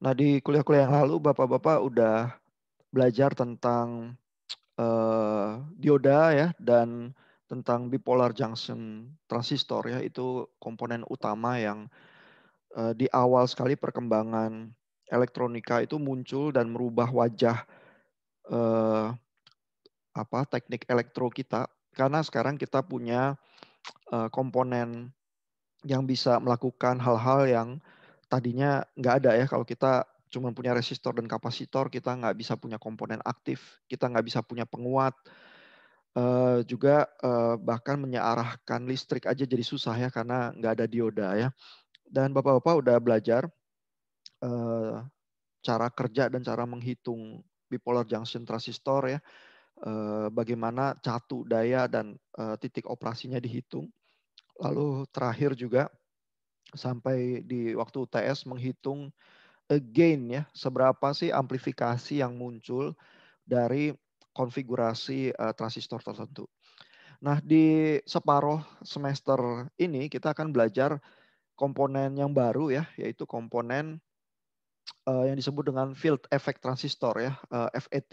Nah, di kuliah-kuliah yang lalu Bapak-bapak udah belajar tentang uh, dioda ya dan tentang bipolar junction transistor ya itu komponen utama yang uh, di awal sekali perkembangan elektronika itu muncul dan merubah wajah uh, apa teknik elektro kita karena sekarang kita punya uh, komponen yang bisa melakukan hal-hal yang tadinya nggak ada ya kalau kita cuma punya resistor dan kapasitor, kita nggak bisa punya komponen aktif, kita nggak bisa punya penguat, uh, juga uh, bahkan menyearahkan listrik aja jadi susah ya karena nggak ada dioda ya. Dan bapak-bapak udah belajar uh, cara kerja dan cara menghitung bipolar junction transistor ya, uh, bagaimana catu daya dan uh, titik operasinya dihitung. Lalu terakhir juga sampai di waktu UTS menghitung again ya seberapa sih amplifikasi yang muncul dari konfigurasi uh, transistor tertentu. Nah, di separuh semester ini kita akan belajar komponen yang baru ya, yaitu komponen uh, yang disebut dengan field effect transistor ya, uh, eh, FET.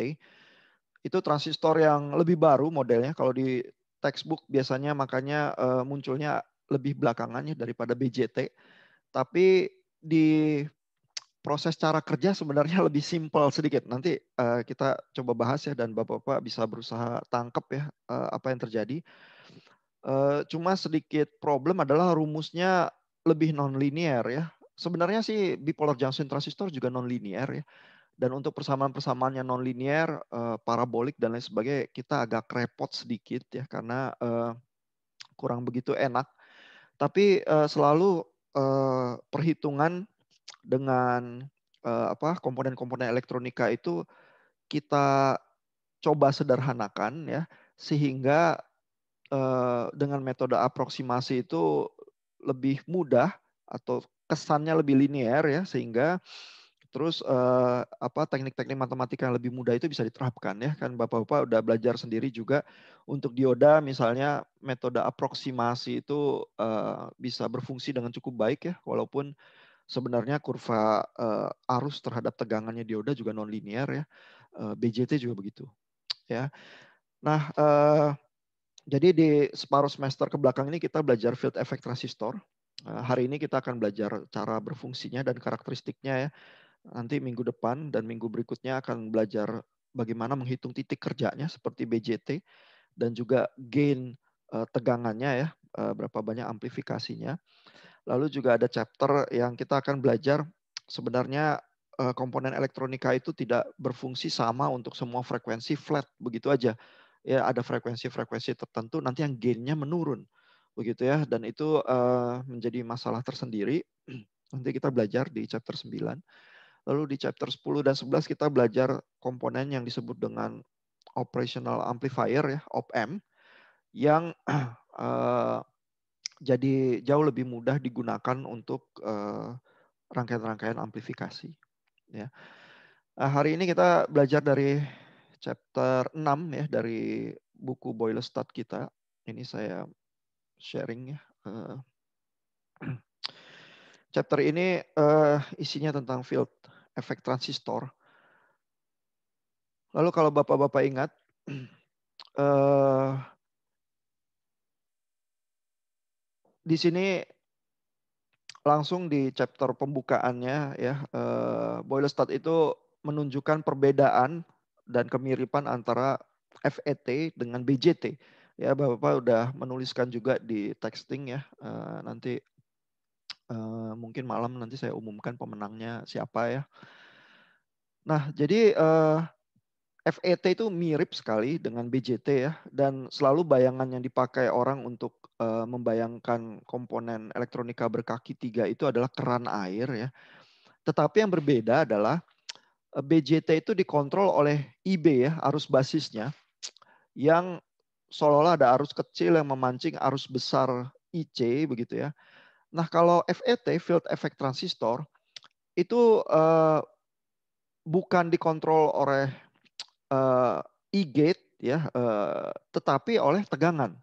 Itu transistor yang lebih baru modelnya kalau di textbook biasanya makanya uh, munculnya lebih belakangannya daripada BJT. Tapi di proses cara kerja sebenarnya lebih simpel sedikit. Nanti uh, kita coba bahas ya dan Bapak-bapak bisa berusaha tangkap ya uh, apa yang terjadi. Uh, cuma sedikit problem adalah rumusnya lebih nonlinier ya. Sebenarnya sih bipolar junction transistor juga nonlinier ya. Dan untuk persamaan persamaannya yang nonlinier, uh, parabolik dan lain sebagainya kita agak repot sedikit ya karena uh, kurang begitu enak tapi uh, selalu uh, perhitungan dengan uh, apa komponen-komponen elektronika itu kita coba sederhanakan ya sehingga uh, dengan metode aproksimasi itu lebih mudah atau kesannya lebih linier ya sehingga uh, Terus uh, apa teknik-teknik matematika yang lebih mudah itu bisa diterapkan ya kan Bapak-bapak udah belajar sendiri juga untuk dioda misalnya metode aproksimasi itu uh, bisa berfungsi dengan cukup baik ya walaupun sebenarnya kurva uh, arus terhadap tegangannya dioda juga nonlinier ya. uh, BJT juga begitu ya. Nah, uh, jadi di separuh semester ke belakang ini kita belajar field effect transistor. hari ini kita akan belajar cara berfungsinya dan karakteristiknya ya Nanti minggu depan dan minggu berikutnya akan belajar bagaimana menghitung titik kerjanya seperti BJT dan juga gain uh, tegangannya ya, uh, berapa banyak amplifikasinya. Lalu juga ada chapter yang kita akan belajar sebenarnya uh, komponen elektronika itu tidak berfungsi sama untuk semua frekuensi flat begitu aja. Ya ada frekuensi-frekuensi tertentu nanti yang gainnya menurun begitu ya dan itu uh, menjadi masalah tersendiri nanti kita belajar di chapter 9 Lalu di chapter 10 dan 11 kita belajar komponen yang disebut dengan operational amplifier ya, op-amp yang uh, jadi jauh lebih mudah digunakan untuk eh, rangkaian-rangkaian amplifikasi ya. Nah, hari ini kita belajar dari chapter 6 ya dari buku Boilerstad kita. Ini saya sharing ya. Uh, chapter ini uh, isinya tentang field efek transistor. Lalu kalau Bapak-bapak ingat eh, di sini langsung di chapter pembukaannya ya Boiler eh, Boylestad itu menunjukkan perbedaan dan kemiripan antara FET dengan BJT. Ya Bapak-bapak udah menuliskan juga di texting ya. Eh, nanti Eh, mungkin malam nanti saya umumkan pemenangnya siapa ya. Nah, jadi uh, eh, FET itu mirip sekali dengan BJT ya, dan selalu bayangan yang dipakai orang untuk uh, membayangkan komponen elektronika berkaki tiga itu adalah keran air ya. Tetapi yang berbeda adalah BJT itu dikontrol oleh IB ya, arus basisnya, yang seolah-olah ada arus kecil yang memancing arus besar IC begitu ya. Nah, kalau FET field effect transistor itu uh, bukan dikontrol oleh uh, eh, e-gate ya, uh, tetapi oleh tegangan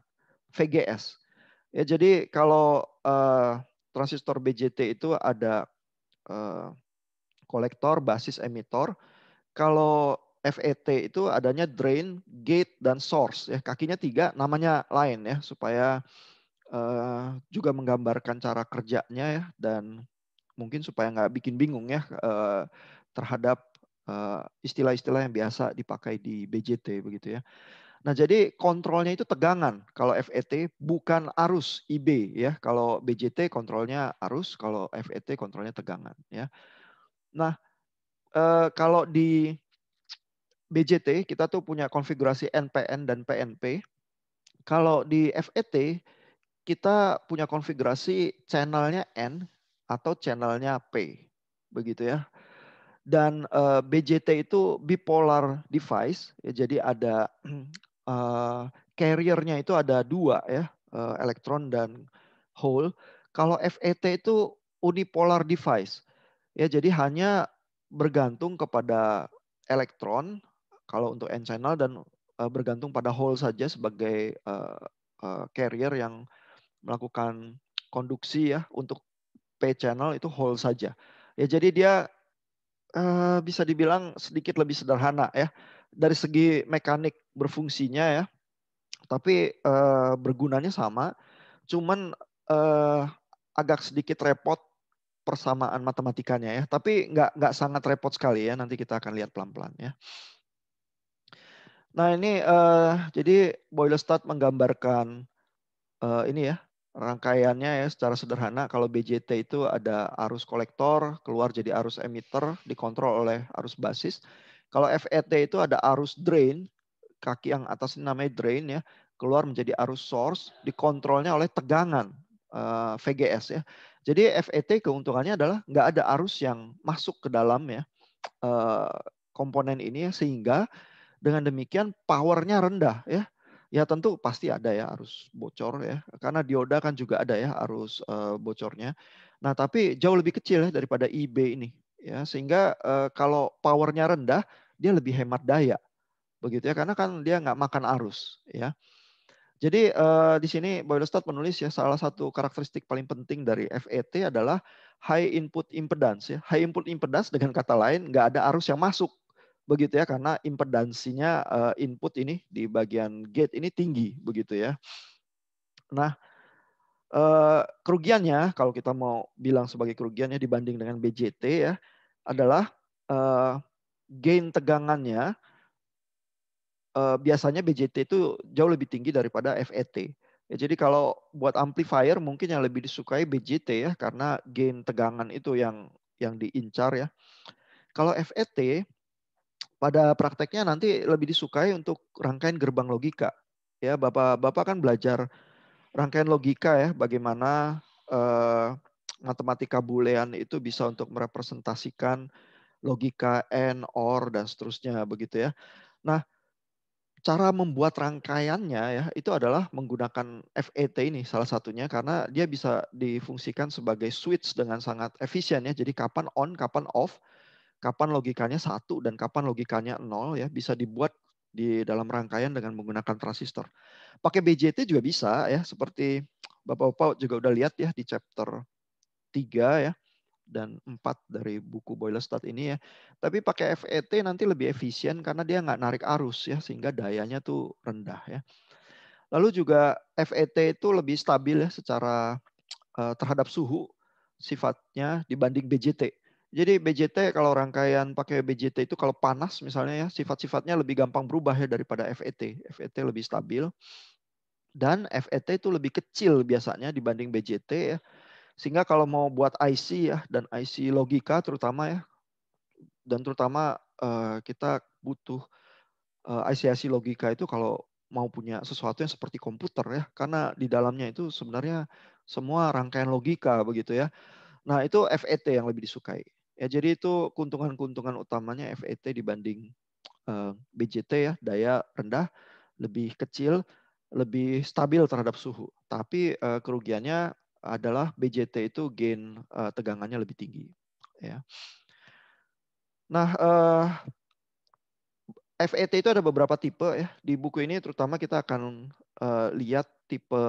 VGS. Ya, jadi kalau uh, transistor BJT itu ada uh, kolektor, basis emitor. Kalau FET itu adanya drain, gate, dan source. Ya, kakinya tiga, namanya lain ya supaya Eh, juga menggambarkan cara kerjanya ya dan mungkin supaya nggak bikin bingung ya eh, terhadap eh, istilah-istilah yang biasa dipakai di BJT begitu ya. Nah, jadi kontrolnya itu tegangan. Kalau FET bukan arus IB ya. Kalau BJT kontrolnya arus, kalau FET kontrolnya tegangan ya. Nah, kalau di BJT kita tuh punya konfigurasi NPN dan PNP. Kalau di FET kita punya konfigurasi channelnya N atau channelnya P. Begitu ya. Dan uh, eh, BJT itu bipolar device. Ya, jadi ada uh, carriernya itu ada dua ya. Uh, elektron dan hole. Kalau FET itu unipolar device. Ya, jadi hanya bergantung kepada elektron kalau untuk n channel dan uh, bergantung pada hole saja sebagai uh, uh, carrier yang melakukan konduksi ya untuk P channel itu hole saja. Ya jadi dia uh, bisa dibilang sedikit lebih sederhana ya dari segi mekanik berfungsinya ya. Tapi uh, bergunanya sama, cuman uh, agak sedikit repot persamaan matematikanya ya. Tapi nggak nggak sangat repot sekali ya. Nanti kita akan lihat pelan-pelan ya. Nah ini uh, jadi Boylestad menggambarkan uh, ini ya rangkaiannya ya secara sederhana kalau BJT itu ada arus kolektor keluar jadi arus emitter dikontrol oleh arus basis. Kalau FET itu ada arus drain, kaki yang atas ini namanya drain ya, keluar menjadi arus source dikontrolnya oleh tegangan eh, VGS ya. Jadi FET keuntungannya adalah nggak ada arus yang masuk ke dalam ya eh, komponen ini ya, sehingga dengan demikian powernya rendah ya Ya tentu pasti ada ya arus bocor ya, karena dioda kan juga ada ya arus eh, bocornya. Nah tapi jauh lebih kecil ya daripada IB ini, ya sehingga eh, kalau powernya rendah dia lebih hemat daya, begitu ya karena kan dia nggak makan arus ya. Jadi eh, di sini Stott menulis ya salah satu karakteristik paling penting dari FET adalah high input impedance ya. High input impedance dengan kata lain nggak ada arus yang masuk begitu ya karena impedansinya uh, input ini di bagian gate ini tinggi begitu ya. Nah, uh, kerugiannya kalau kita mau bilang sebagai kerugiannya dibanding dengan BJT ya adalah uh, gain tegangannya uh, biasanya BJT itu jauh lebih tinggi daripada FET. Ya, jadi kalau buat amplifier mungkin yang lebih disukai BJT ya karena gain tegangan itu yang yang diincar ya. Kalau FET pada prakteknya nanti lebih disukai untuk rangkaian gerbang logika. Ya, Bapak-bapak kan belajar rangkaian logika ya, bagaimana eh, matematika boolean itu bisa untuk merepresentasikan logika and or dan seterusnya begitu ya. Nah, cara membuat rangkaiannya ya itu adalah menggunakan FET ini salah satunya karena dia bisa difungsikan sebagai switch dengan sangat efisien ya. Jadi kapan on, kapan off kapan logikanya satu dan kapan logikanya nol ya bisa dibuat di dalam rangkaian dengan menggunakan transistor. Pakai BJT juga bisa ya seperti Bapak-bapak juga udah lihat ya di chapter 3 ya dan 4 dari buku stat ini ya. Tapi pakai FET nanti lebih efisien karena dia nggak narik arus ya sehingga dayanya tuh rendah ya. Lalu juga FET itu lebih stabil ya secara eh, terhadap suhu sifatnya dibanding BJT. Jadi BJT kalau rangkaian pakai BJT itu kalau panas misalnya ya sifat-sifatnya lebih gampang berubah ya daripada FET. FET lebih stabil dan FET itu lebih kecil biasanya dibanding BJT ya. Sehingga kalau mau buat IC ya dan IC logika terutama ya dan terutama eh, kita butuh eh, IC-IC logika itu kalau mau punya sesuatu yang seperti komputer ya karena di dalamnya itu sebenarnya semua rangkaian logika begitu ya. Nah, itu FET yang lebih disukai. Ya jadi itu keuntungan-keuntungan utamanya FET dibanding uh, eh, BJT ya, daya rendah, lebih kecil, lebih stabil terhadap suhu. Tapi uh, kerugiannya adalah BJT itu gain uh, tegangannya lebih tinggi ya. Nah, uh, FET itu ada beberapa tipe ya. Di buku ini terutama kita akan uh, lihat tipe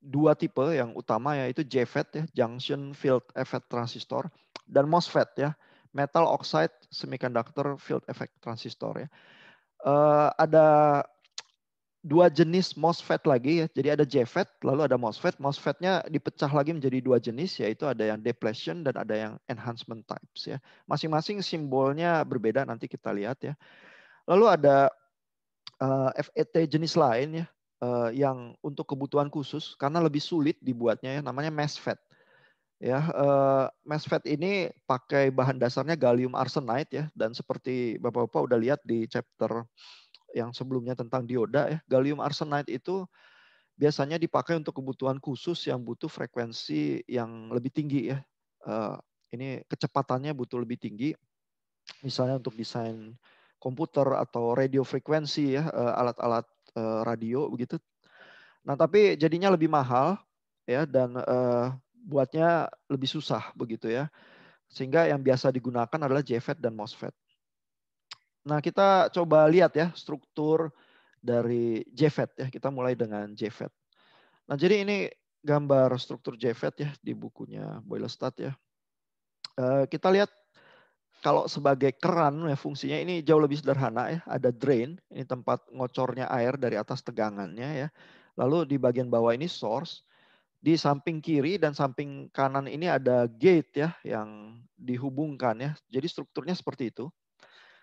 dua tipe yang utama yaitu JFET ya, junction field effect transistor dan MOSFET ya, metal oxide semiconductor field effect transistor ya. Uh, ada dua jenis MOSFET lagi ya. Jadi ada JFET, lalu ada MOSFET. MOSFET-nya dipecah lagi menjadi dua jenis yaitu ada yang depletion dan ada yang enhancement types ya. Masing-masing simbolnya berbeda nanti kita lihat ya. Lalu ada uh, eh, FET jenis lain ya eh, yang untuk kebutuhan khusus karena lebih sulit dibuatnya ya namanya MESFET. Ya, uh, eh, MESFET ini pakai bahan dasarnya gallium arsenide ya dan seperti Bapak-bapak udah lihat di chapter yang sebelumnya tentang dioda ya, gallium arsenide itu biasanya dipakai untuk kebutuhan khusus yang butuh frekuensi yang lebih tinggi ya. Uh, ini kecepatannya butuh lebih tinggi. Misalnya untuk desain komputer atau radio frekuensi ya, eh, alat-alat uh, radio begitu. Nah, tapi jadinya lebih mahal ya dan uh, buatnya lebih susah begitu ya. Sehingga yang biasa digunakan adalah JFET dan MOSFET. Nah, kita coba lihat ya struktur dari JFET ya. Kita mulai dengan JFET. Nah, jadi ini gambar struktur JFET ya di bukunya Boylestad ya. Eh, kita lihat kalau sebagai keran ya fungsinya ini jauh lebih sederhana ya. Ada drain, ini tempat ngocornya air dari atas tegangannya ya. Lalu di bagian bawah ini source, di samping kiri dan samping kanan ini ada gate ya yang dihubungkan ya. Jadi strukturnya seperti itu.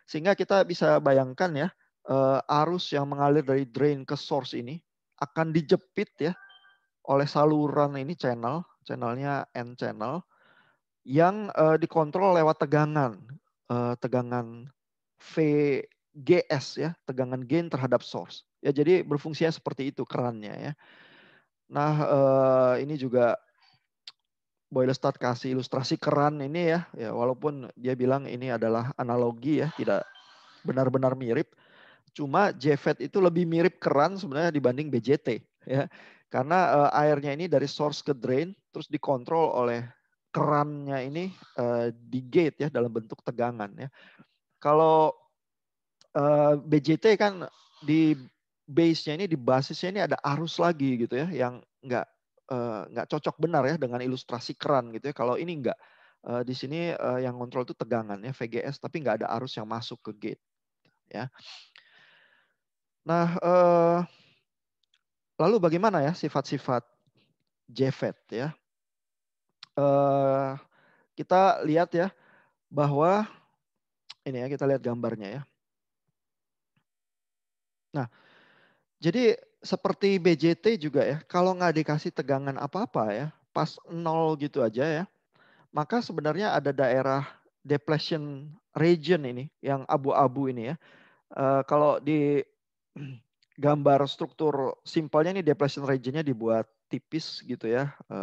Sehingga kita bisa bayangkan ya eh, arus yang mengalir dari drain ke source ini akan dijepit ya oleh saluran ini channel, channelnya N channel yang eh, dikontrol lewat tegangan, eh, tegangan VGS ya, tegangan gain terhadap source. Ya jadi berfungsinya seperti itu kerannya ya. Nah, eh, ini juga Boy Lestat kasih ilustrasi keran ini ya, ya walaupun dia bilang ini adalah analogi ya, tidak benar-benar mirip. Cuma JFET itu lebih mirip keran sebenarnya dibanding BJT ya. Karena eh, airnya ini dari source ke drain terus dikontrol oleh kerannya ini eh, di gate ya dalam bentuk tegangan ya. Kalau BJT kan di base-nya ini di basisnya ini ada arus lagi gitu ya yang nggak uh, cocok benar ya dengan ilustrasi keran gitu ya. Kalau ini nggak uh, di sini uh, yang kontrol itu tegangan ya VGS tapi nggak ada arus yang masuk ke gate ya. Nah, uh, lalu bagaimana ya sifat-sifat JFET ya? Uh, kita lihat ya bahwa ini ya kita lihat gambarnya ya. Nah, jadi seperti BJT juga ya, kalau nggak dikasih tegangan apa-apa ya, pas nol gitu aja ya, maka sebenarnya ada daerah depletion region ini, yang abu-abu ini ya. E, kalau di gambar struktur simpelnya ini depletion regionnya dibuat tipis gitu ya. E,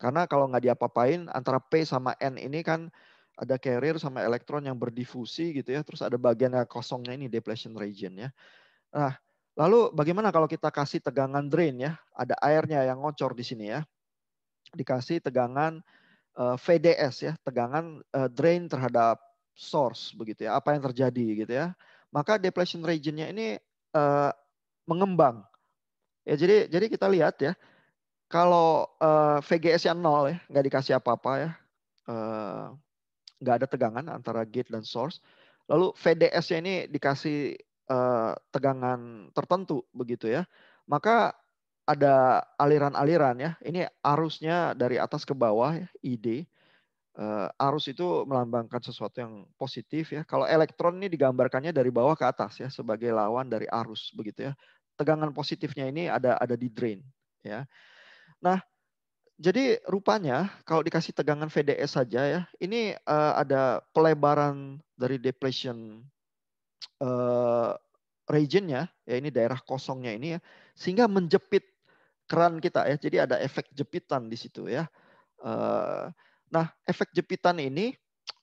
karena kalau nggak diapa-apain antara P sama N ini kan ada carrier sama elektron yang berdifusi gitu ya. Terus ada bagian yang kosongnya ini depletion region ya. Nah, Lalu bagaimana kalau kita kasih tegangan drain ya? Ada airnya yang ngocor di sini ya. Dikasih tegangan eh, VDS ya, tegangan eh, drain terhadap source begitu ya. Apa yang terjadi gitu ya? Maka depletion regionnya ini eh, mengembang. Ya jadi jadi kita lihat ya. Kalau uh, vgs yang nol ya, nggak dikasih apa-apa ya. Uh, nggak ada tegangan antara gate dan source. Lalu VDS-nya ini dikasih Eh, tegangan tertentu begitu ya. Maka ada aliran-aliran ya. Ini arusnya dari atas ke bawah ya, ide. Uh, arus itu melambangkan sesuatu yang positif ya. Kalau elektron ini digambarkannya dari bawah ke atas ya sebagai lawan dari arus begitu ya. Tegangan positifnya ini ada ada di drain ya. Nah, jadi rupanya kalau dikasih tegangan VDS saja ya, ini uh, ada pelebaran dari depletion uh, regionnya ya ini daerah kosongnya ini ya sehingga menjepit keran kita ya jadi ada efek jepitan di situ ya uh, nah efek jepitan ini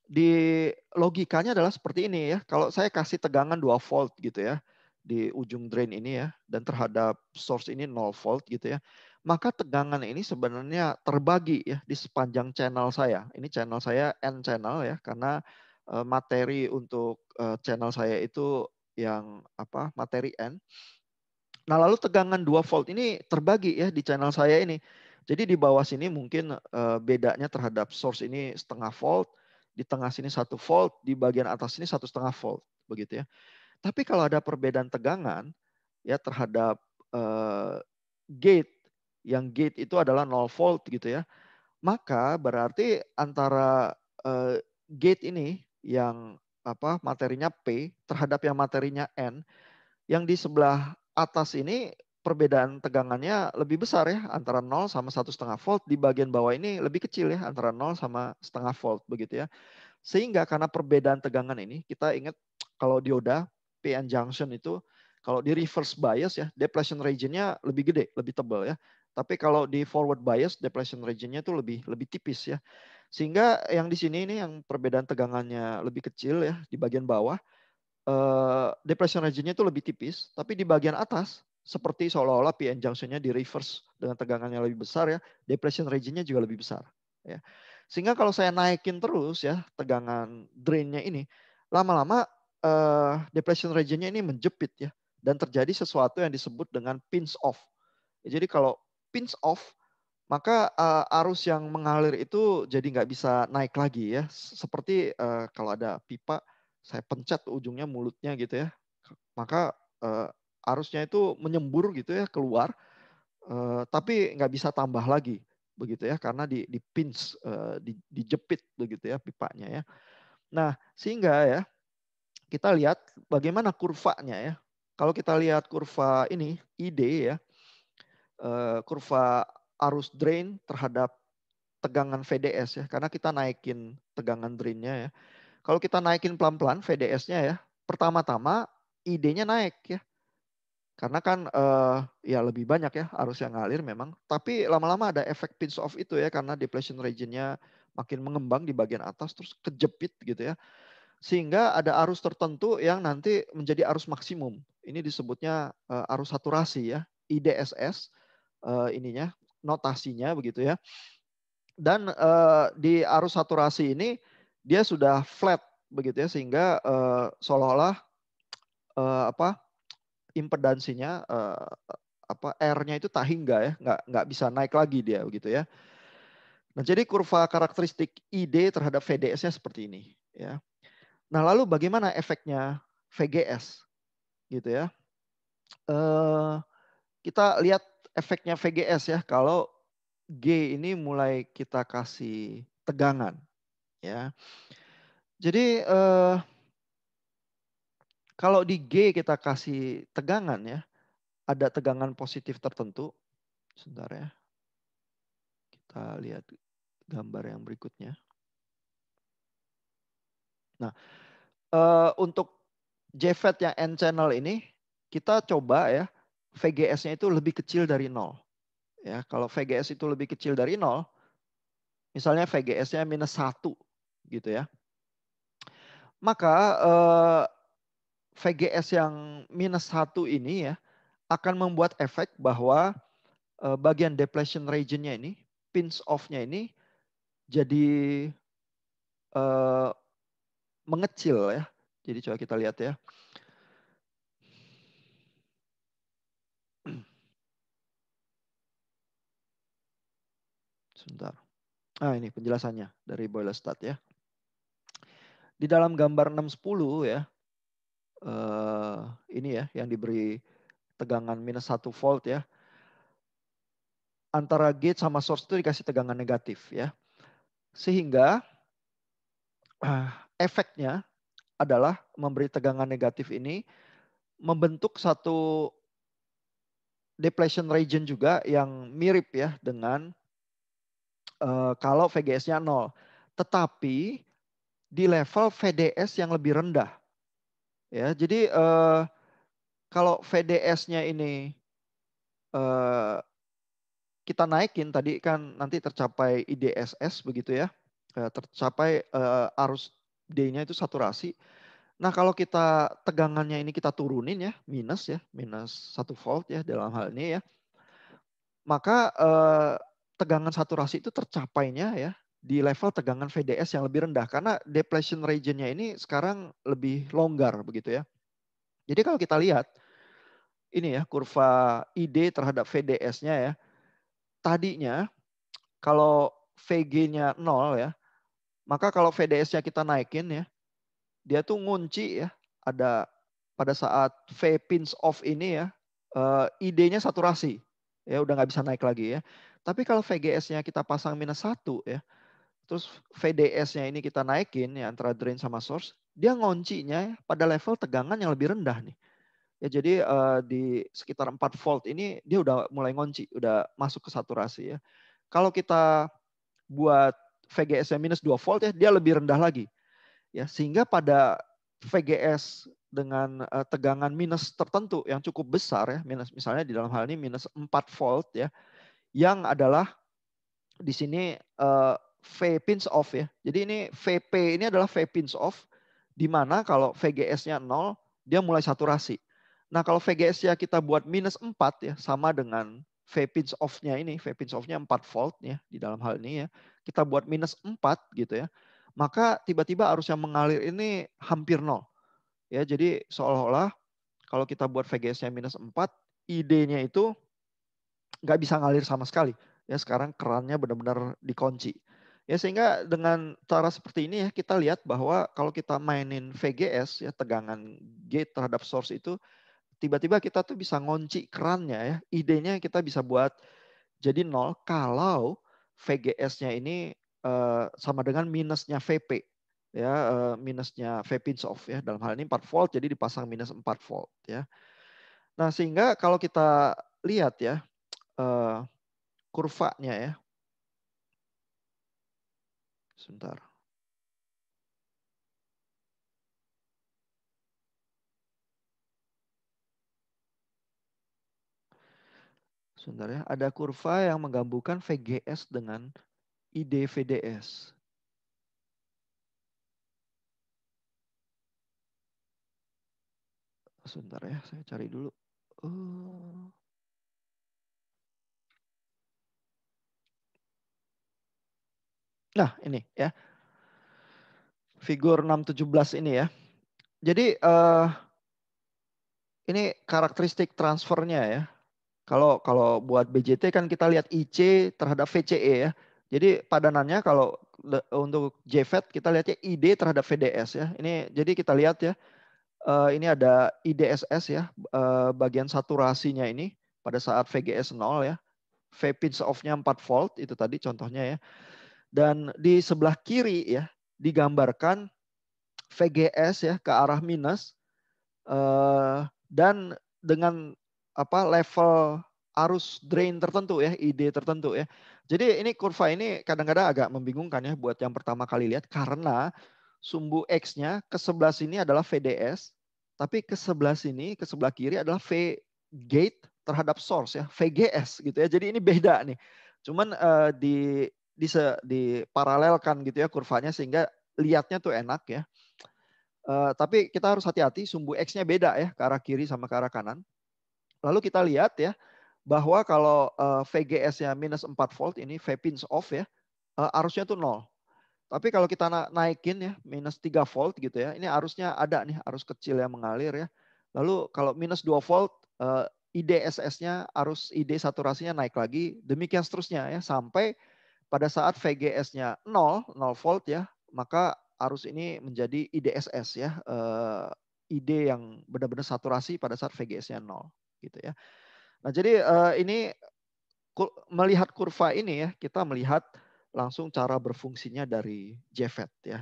di logikanya adalah seperti ini ya kalau saya kasih tegangan 2 volt gitu ya di ujung drain ini ya dan terhadap source ini 0 volt gitu ya maka tegangan ini sebenarnya terbagi ya di sepanjang channel saya ini channel saya n channel ya karena eh, materi untuk uh, channel saya itu yang apa materi N. Nah, lalu tegangan 2 volt ini terbagi ya di channel saya ini. Jadi di bawah sini mungkin uh, bedanya terhadap source ini setengah volt, di tengah sini satu volt, di bagian atas ini satu setengah volt, begitu ya. Tapi kalau ada perbedaan tegangan ya terhadap uh, gate, yang gate itu adalah 0 volt gitu ya, maka berarti antara uh, gate ini yang apa materinya P terhadap yang materinya N, yang di sebelah atas ini perbedaan tegangannya lebih besar ya antara 0 sama satu setengah volt di bagian bawah ini lebih kecil ya antara 0 sama setengah volt begitu ya sehingga karena perbedaan tegangan ini kita ingat kalau dioda PN junction itu kalau di reverse bias ya depletion regionnya lebih gede lebih tebal ya tapi kalau di forward bias depletion regionnya itu lebih lebih tipis ya sehingga yang di sini ini yang perbedaan tegangannya lebih kecil ya di bagian bawah. Eh, depression regionnya itu lebih tipis, tapi di bagian atas seperti seolah-olah PN junctionnya di reverse dengan tegangannya lebih besar ya, depression regionnya juga lebih besar. Ya. Sehingga kalau saya naikin terus ya tegangan drainnya ini, lama-lama eh, depression regionnya ini menjepit ya dan terjadi sesuatu yang disebut dengan pinch off. Ya, jadi kalau pinch off maka uh, arus yang mengalir itu jadi nggak bisa naik lagi ya. Seperti uh, kalau ada pipa, saya pencet ujungnya mulutnya gitu ya, maka uh, arusnya itu menyembur gitu ya keluar, uh, tapi nggak bisa tambah lagi begitu ya karena di di pins uh, di, dijepit begitu ya pipanya ya. Nah sehingga ya kita lihat bagaimana kurvanya ya. Kalau kita lihat kurva ini ide ya, uh, kurva arus drain terhadap tegangan VDS ya, karena kita naikin tegangan drainnya ya. Kalau kita naikin pelan-pelan VDS-nya ya, pertama-tama ID-nya naik ya. Karena kan uh, ya lebih banyak ya arus yang ngalir memang. Tapi lama-lama ada efek pinch off itu ya karena depletion regionnya makin mengembang di bagian atas terus kejepit gitu ya. Sehingga ada arus tertentu yang nanti menjadi arus maksimum. Ini disebutnya uh, arus saturasi ya, IDSS uh, eh, ininya notasinya begitu ya. Dan uh, di arus saturasi ini dia sudah flat begitu ya sehingga uh, seolah-olah uh, apa impedansinya uh, apa R-nya itu tak hingga ya, nggak nggak bisa naik lagi dia begitu ya. Nah, jadi kurva karakteristik ID terhadap VDS-nya seperti ini ya. Nah, lalu bagaimana efeknya VGS gitu ya? Eh, kita lihat efeknya VGS ya kalau G ini mulai kita kasih tegangan ya. Jadi eh, kalau di G kita kasih tegangan ya, ada tegangan positif tertentu. Sebentar ya. Kita lihat gambar yang berikutnya. Nah, eh, untuk JFET yang N channel ini kita coba ya VGS-nya itu lebih kecil dari nol. Ya, kalau VGS itu lebih kecil dari nol, misalnya VGS-nya minus satu, gitu ya. Maka eh, VGS yang minus satu ini ya akan membuat efek bahwa eh, bagian depletion region-nya ini, pins off-nya ini jadi eh, mengecil ya. Jadi coba kita lihat ya. Sebentar. Ah ini penjelasannya dari Boylestat ya. Di dalam gambar 610 ya, eh, ini ya yang diberi tegangan minus 1 volt ya. Antara gate sama source itu dikasih tegangan negatif ya. Sehingga ah, efeknya adalah memberi tegangan negatif ini membentuk satu depletion region juga yang mirip ya dengan Eh, kalau VGS-nya nol. Tetapi di level VDS yang lebih rendah. Ya, jadi eh, kalau VDS-nya ini eh, kita naikin tadi kan nanti tercapai IDSS begitu ya, eh, tercapai eh, arus D-nya itu saturasi. Nah kalau kita tegangannya ini kita turunin ya minus ya minus satu volt ya dalam hal ini ya, maka eh, tegangan saturasi itu tercapainya ya di level tegangan VDS yang lebih rendah karena depletion regionnya ini sekarang lebih longgar begitu ya. Jadi kalau kita lihat ini ya kurva ID terhadap VDS-nya ya. Tadinya kalau VG-nya 0 ya, maka kalau VDS-nya kita naikin ya, dia tuh ngunci ya, ada pada saat V pins off ini ya, eh, ID-nya saturasi. Ya udah nggak bisa naik lagi ya. Tapi kalau VGS-nya kita pasang minus satu ya, terus VDS-nya ini kita naikin ya antara drain sama source, dia ngoncinya pada level tegangan yang lebih rendah nih. Ya jadi uh, di sekitar 4 volt ini dia udah mulai ngonci, udah masuk ke saturasi ya. Kalau kita buat VGS-nya minus 2 volt ya, dia lebih rendah lagi. Ya, sehingga pada VGS dengan uh, tegangan minus tertentu yang cukup besar ya, minus misalnya di dalam hal ini minus 4 volt ya, yang adalah di sini uh, V pins off ya. Jadi ini VP ini adalah V pins off di mana kalau VGS-nya 0 dia mulai saturasi. Nah, kalau VGS-nya kita buat minus 4 ya sama dengan V pins off-nya ini, V pins off-nya 4 volt ya di dalam hal ini ya. Kita buat minus 4 gitu ya. Maka tiba-tiba arus yang mengalir ini hampir 0. Ya, jadi seolah-olah kalau kita buat VGS-nya minus 4, ID-nya itu nggak bisa ngalir sama sekali. Ya sekarang kerannya benar-benar dikunci. Ya sehingga dengan cara seperti ini ya kita lihat bahwa kalau kita mainin VGS ya tegangan gate terhadap source itu tiba-tiba kita tuh bisa ngunci kerannya ya. Idenya kita bisa buat jadi nol kalau VGS-nya ini uh, sama dengan minusnya VP ya uh, minusnya V pins off ya dalam hal ini 4 volt jadi dipasang minus 4 volt ya. Nah, sehingga kalau kita lihat ya uh, kurvanya ya. Sebentar. Sebentar ya, ada kurva yang menggabungkan VGS dengan IDVDS. Sebentar ya, saya cari dulu. Uh... Nah, ini ya. Figur 617 ini ya. Jadi uh, ini karakteristik transfernya ya. Kalau kalau buat BJT kan kita lihat IC terhadap VCE ya. Jadi padanannya kalau untuk JFET kita lihatnya ID terhadap VDS ya. Ini jadi kita lihat ya. Eh, ini ada IDSS ya, eh, bagian saturasinya ini pada saat VGS 0 ya. V pinch off-nya 4 volt itu tadi contohnya ya. Dan di sebelah kiri ya digambarkan VGS ya ke arah minus uh, dan dengan apa level arus drain tertentu ya, ide tertentu ya. Jadi ini kurva ini kadang-kadang agak membingungkan ya buat yang pertama kali lihat karena sumbu X-nya ke sebelah sini adalah VDS, tapi ke sebelah sini, ke sebelah kiri adalah V gate terhadap source ya, VGS gitu ya. Jadi ini beda nih. Cuman uh, di dise, diparalelkan gitu ya kurvanya sehingga lihatnya tuh enak ya. Uh, tapi kita harus hati-hati sumbu X-nya beda ya ke arah kiri sama ke arah kanan. Lalu kita lihat ya bahwa kalau uh, eh, VGS-nya minus 4 volt ini Vpins off ya, uh, arusnya tuh nol. Tapi kalau kita na naikin ya minus 3 volt gitu ya, ini arusnya ada nih, arus kecil yang mengalir ya. Lalu kalau minus 2 volt uh, IDSS-nya arus ID saturasinya naik lagi, demikian seterusnya ya sampai pada saat VGS-nya 0, 0 volt ya, maka arus ini menjadi IDSS ya, eh, ID yang benar-benar saturasi pada saat VGS-nya 0 gitu ya. Nah, jadi eh, ini melihat kurva ini ya, kita melihat langsung cara berfungsinya dari JFET ya.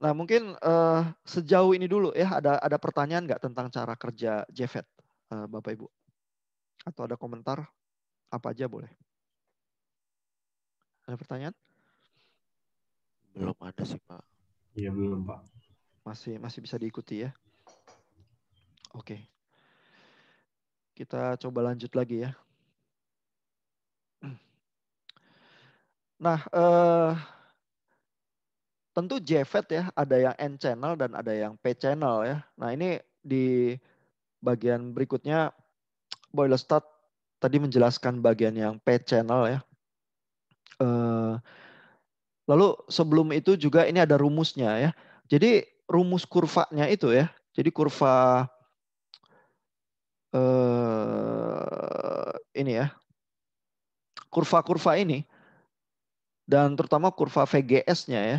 Nah, mungkin eh, sejauh ini dulu ya ada ada pertanyaan nggak tentang cara kerja JFET, Bapak Ibu? Atau ada komentar apa aja boleh. Ada pertanyaan? Belum ada sih Pak. Iya belum Pak. Masih masih bisa diikuti ya. Oke. Kita coba lanjut lagi ya. Nah, eh, tentu Jefet ya, ada yang N channel dan ada yang P channel ya. Nah ini di bagian berikutnya Boilerstart tadi menjelaskan bagian yang P channel ya. Eh, lalu sebelum itu juga ini ada rumusnya ya. Jadi rumus kurvanya itu ya. Jadi kurva eh, ini ya. Kurva-kurva ini dan terutama kurva VGS-nya ya.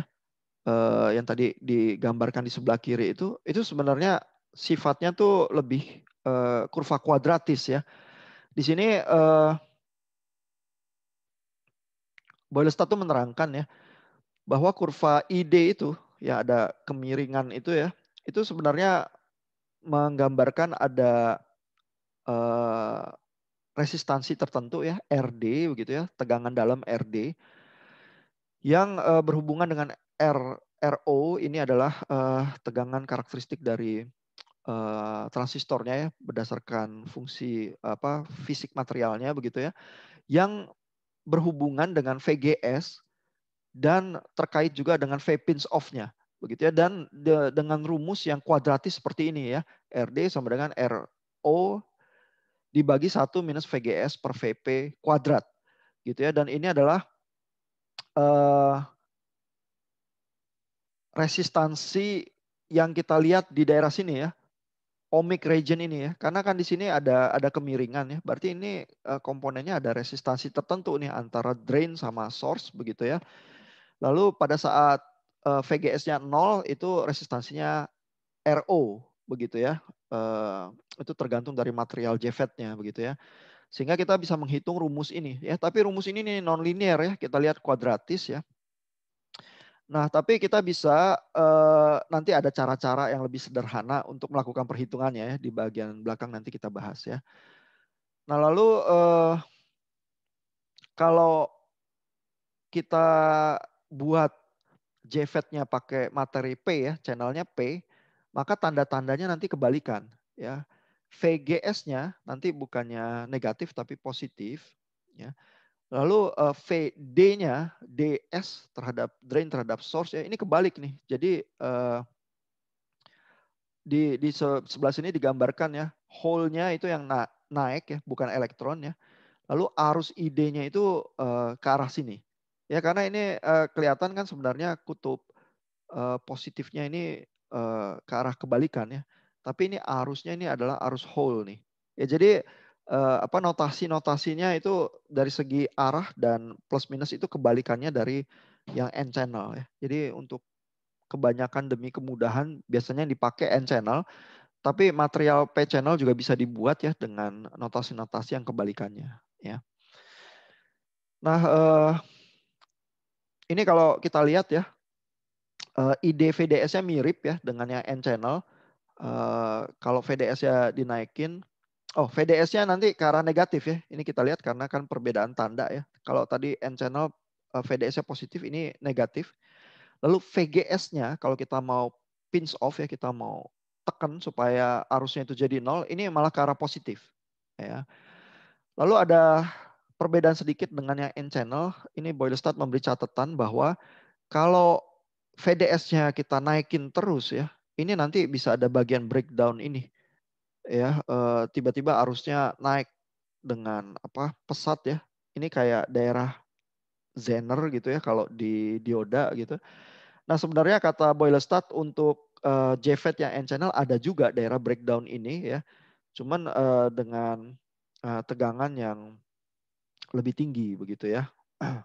eh, yang tadi digambarkan di sebelah kiri itu itu sebenarnya sifatnya tuh lebih eh, kurva kuadratis ya. Di sini eh, Boylestad tuh menerangkan ya bahwa kurva ID itu ya ada kemiringan itu ya itu sebenarnya menggambarkan ada eh, resistansi tertentu ya RD begitu ya tegangan dalam RD yang eh, berhubungan dengan R RO ini adalah eh, tegangan karakteristik dari eh, transistornya ya berdasarkan fungsi apa fisik materialnya begitu ya yang berhubungan dengan VGS dan terkait juga dengan Vpins off-nya begitu ya dan de, dengan rumus yang kuadratis seperti ini ya RD sama dengan RO dibagi 1 minus VGS per VP kuadrat gitu ya dan ini adalah uh, resistansi yang kita lihat di daerah sini ya Omic region ini ya, karena kan di sini ada ada kemiringan ya. Berarti ini eh, komponennya ada resistansi tertentu nih antara drain sama source begitu ya. Lalu pada saat eh, VGS-nya nol itu resistansinya RO begitu ya. Eh, itu tergantung dari material JFET-nya begitu ya. Sehingga kita bisa menghitung rumus ini ya, tapi rumus ini nih non linear ya. Kita lihat kuadratis ya. Nah, tapi kita bisa uh, nanti ada cara-cara yang lebih sederhana untuk melakukan perhitungannya ya di bagian belakang nanti kita bahas ya. Nah, lalu uh, kalau kita buat JFET-nya pakai materi P ya, channelnya P, maka tanda-tandanya nanti kebalikan ya. VGS-nya nanti bukannya negatif tapi positif ya. Lalu uh, eh, VD-nya DS terhadap drain terhadap source ya ini kebalik nih. Jadi uh, di di sebelah sini digambarkan ya hole-nya itu yang na naik ya bukan elektron ya. Lalu arus ID-nya itu uh, ke arah sini. Ya karena ini uh, kelihatan kan sebenarnya kutub uh, positifnya ini uh, ke arah kebalikan ya. Tapi ini arusnya ini adalah arus hole nih. Ya jadi uh, apa notasi-notasinya itu dari segi arah dan plus minus itu kebalikannya dari yang n channel ya. Jadi untuk kebanyakan demi kemudahan biasanya dipakai n channel tapi material P channel juga bisa dibuat ya dengan notasi-notasi yang kebalikannya ya. Nah, uh, ini kalau kita lihat ya id eh, ide VDS-nya mirip ya dengan yang N channel. kalau VDS-nya dinaikin Oh, VDS-nya nanti ke arah negatif ya. Ini kita lihat karena kan perbedaan tanda ya. Kalau tadi N channel eh, VDS-nya positif, ini negatif. Lalu VGS-nya kalau kita mau pinch off ya, kita mau tekan supaya arusnya itu jadi nol, ini malah ke arah positif. Ya. Lalu ada perbedaan sedikit dengan yang N channel. Ini Boylestad memberi catatan bahwa kalau VDS-nya kita naikin terus ya, ini nanti bisa ada bagian breakdown ini ya eh, tiba-tiba arusnya naik dengan apa pesat ya ini kayak daerah zener gitu ya kalau di dioda gitu nah sebenarnya kata Boylestad untuk uh, eh, JFET yang N channel ada juga daerah breakdown ini ya cuman uh, dengan uh, tegangan yang lebih tinggi begitu ya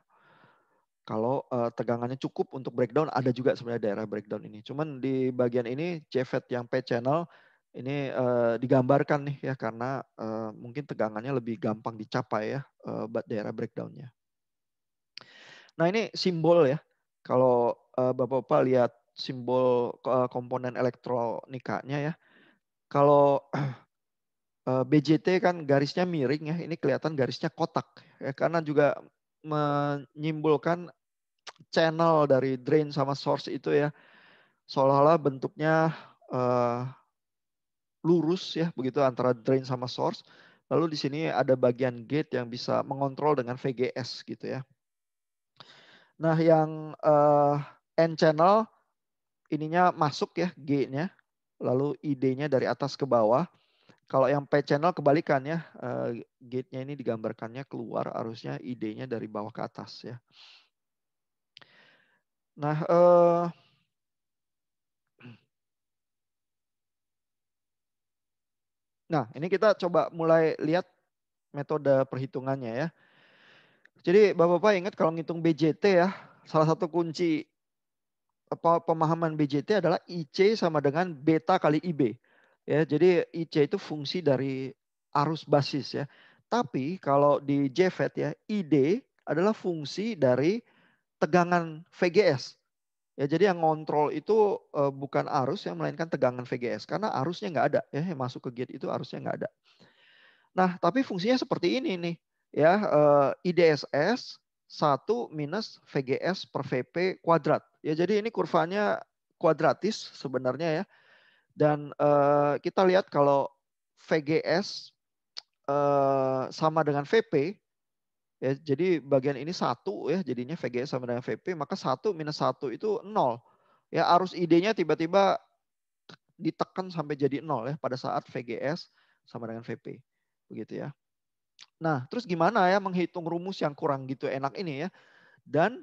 kalau uh, tegangannya cukup untuk breakdown ada juga sebenarnya daerah breakdown ini. Cuman di bagian ini JFET yang P channel ini uh, digambarkan nih ya karena uh, mungkin tegangannya lebih gampang dicapai ya eh, buat daerah breakdownnya. Nah ini simbol ya kalau uh, bapak-bapak lihat simbol uh, komponen elektronikanya ya. Kalau uh, BJT kan garisnya miring ya, ini kelihatan garisnya kotak ya, karena juga menyimpulkan channel dari drain sama source itu ya seolah-olah bentuknya uh, lurus ya begitu antara drain sama source. Lalu di sini ada bagian gate yang bisa mengontrol dengan VGS gitu ya. Nah, yang uh, eh, N channel ininya masuk ya gate nya lalu ID-nya dari atas ke bawah. Kalau yang P channel kebalikannya, uh, eh, gate-nya ini digambarkannya keluar arusnya ID-nya dari bawah ke atas ya. Nah, uh, Nah, ini kita coba mulai lihat metode perhitungannya ya. Jadi Bapak-bapak ingat kalau ngitung BJT ya, salah satu kunci pemahaman BJT adalah IC sama dengan beta kali IB. Ya, jadi IC itu fungsi dari arus basis ya. Tapi kalau di JFET ya, ID adalah fungsi dari tegangan VGS. Ya jadi yang ngontrol itu uh, bukan arus yang melainkan tegangan VGS karena arusnya nggak ada ya yang masuk ke gate itu arusnya nggak ada. Nah tapi fungsinya seperti ini nih ya uh, eh, IDSS 1 minus VGS per VP kuadrat. Ya jadi ini kurvanya kuadratis sebenarnya ya. Dan uh, kita lihat kalau VGS uh, sama dengan VP Ya, jadi bagian ini satu ya jadinya VGS sama dengan VP maka satu minus satu itu nol. Ya arus idenya tiba-tiba ditekan sampai jadi nol ya pada saat VGS sama dengan VP. Begitu ya. Nah, terus gimana ya menghitung rumus yang kurang gitu enak ini ya? Dan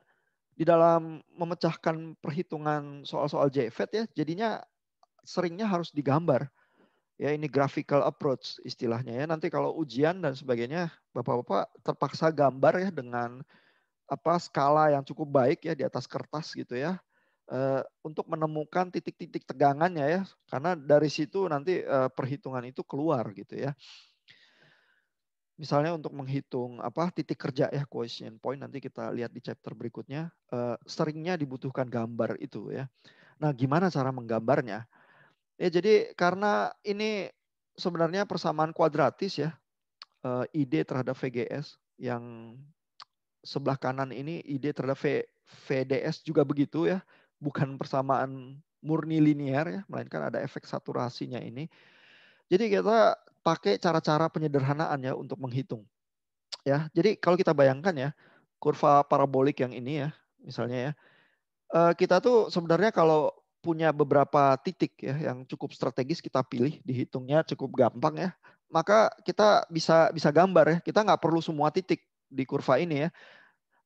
di dalam memecahkan perhitungan soal-soal JFET ya, jadinya seringnya harus digambar ya ini graphical approach istilahnya ya nanti kalau ujian dan sebagainya bapak-bapak terpaksa gambar ya dengan apa skala yang cukup baik ya di atas kertas gitu ya uh, untuk menemukan titik-titik tegangannya ya karena dari situ nanti uh, perhitungan itu keluar gitu ya misalnya untuk menghitung apa titik kerja ya quotient point nanti kita lihat di chapter berikutnya uh, seringnya dibutuhkan gambar itu ya nah gimana cara menggambarnya Ya, jadi karena ini sebenarnya persamaan kuadratis ya, eh, ide terhadap VGS yang sebelah kanan ini ide terhadap VDS juga begitu ya, bukan persamaan murni linear ya, melainkan ada efek saturasinya ini. Jadi kita pakai cara-cara penyederhanaan ya untuk menghitung. Ya, jadi kalau kita bayangkan ya, kurva parabolik yang ini ya, misalnya ya, eh, kita tuh sebenarnya kalau punya beberapa titik ya yang cukup strategis kita pilih dihitungnya cukup gampang ya maka kita bisa bisa gambar ya kita nggak perlu semua titik di kurva ini ya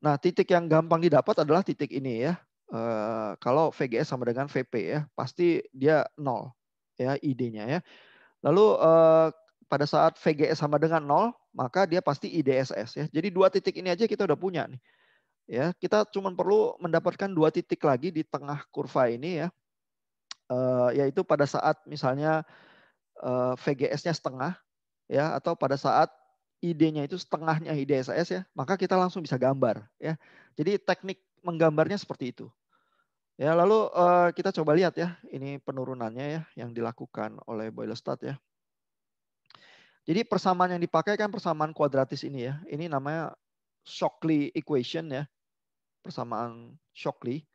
nah titik yang gampang didapat adalah titik ini ya e, kalau VGS sama dengan VP ya pasti dia nol ya id ya lalu e, pada saat VGS sama dengan nol maka dia pasti IDSS ya jadi dua titik ini aja kita udah punya nih ya kita cuma perlu mendapatkan dua titik lagi di tengah kurva ini ya uh, yaitu pada saat misalnya uh, eh, VGS-nya setengah ya atau pada saat ID-nya itu setengahnya ID SAS ya, maka kita langsung bisa gambar ya. Jadi teknik menggambarnya seperti itu. Ya, lalu uh, kita coba lihat ya, ini penurunannya ya yang dilakukan oleh Boylestad ya. Jadi persamaan yang dipakai kan persamaan kuadratis ini ya. Ini namanya Shockley equation ya. Persamaan Shockley.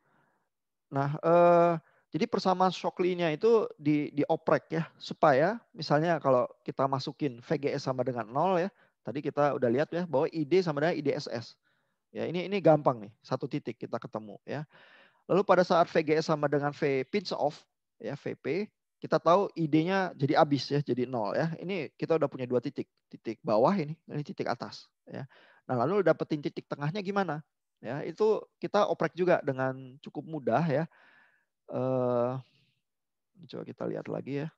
Nah, eh jadi persamaan Shockley-nya itu di oprek ya supaya misalnya kalau kita masukin VGS sama dengan 0 ya. Tadi kita udah lihat ya bahwa ID sama dengan IDSS. Ya ini ini gampang nih, satu titik kita ketemu ya. Lalu pada saat VGS sama dengan V pinch off ya VP, kita tahu ID-nya jadi abis ya, jadi 0 ya. Ini kita udah punya dua titik, titik bawah ini, ini titik atas ya. Nah, lalu dapetin titik tengahnya gimana? Ya, itu kita oprek juga dengan cukup mudah ya Uh, coba kita lihat lagi ya.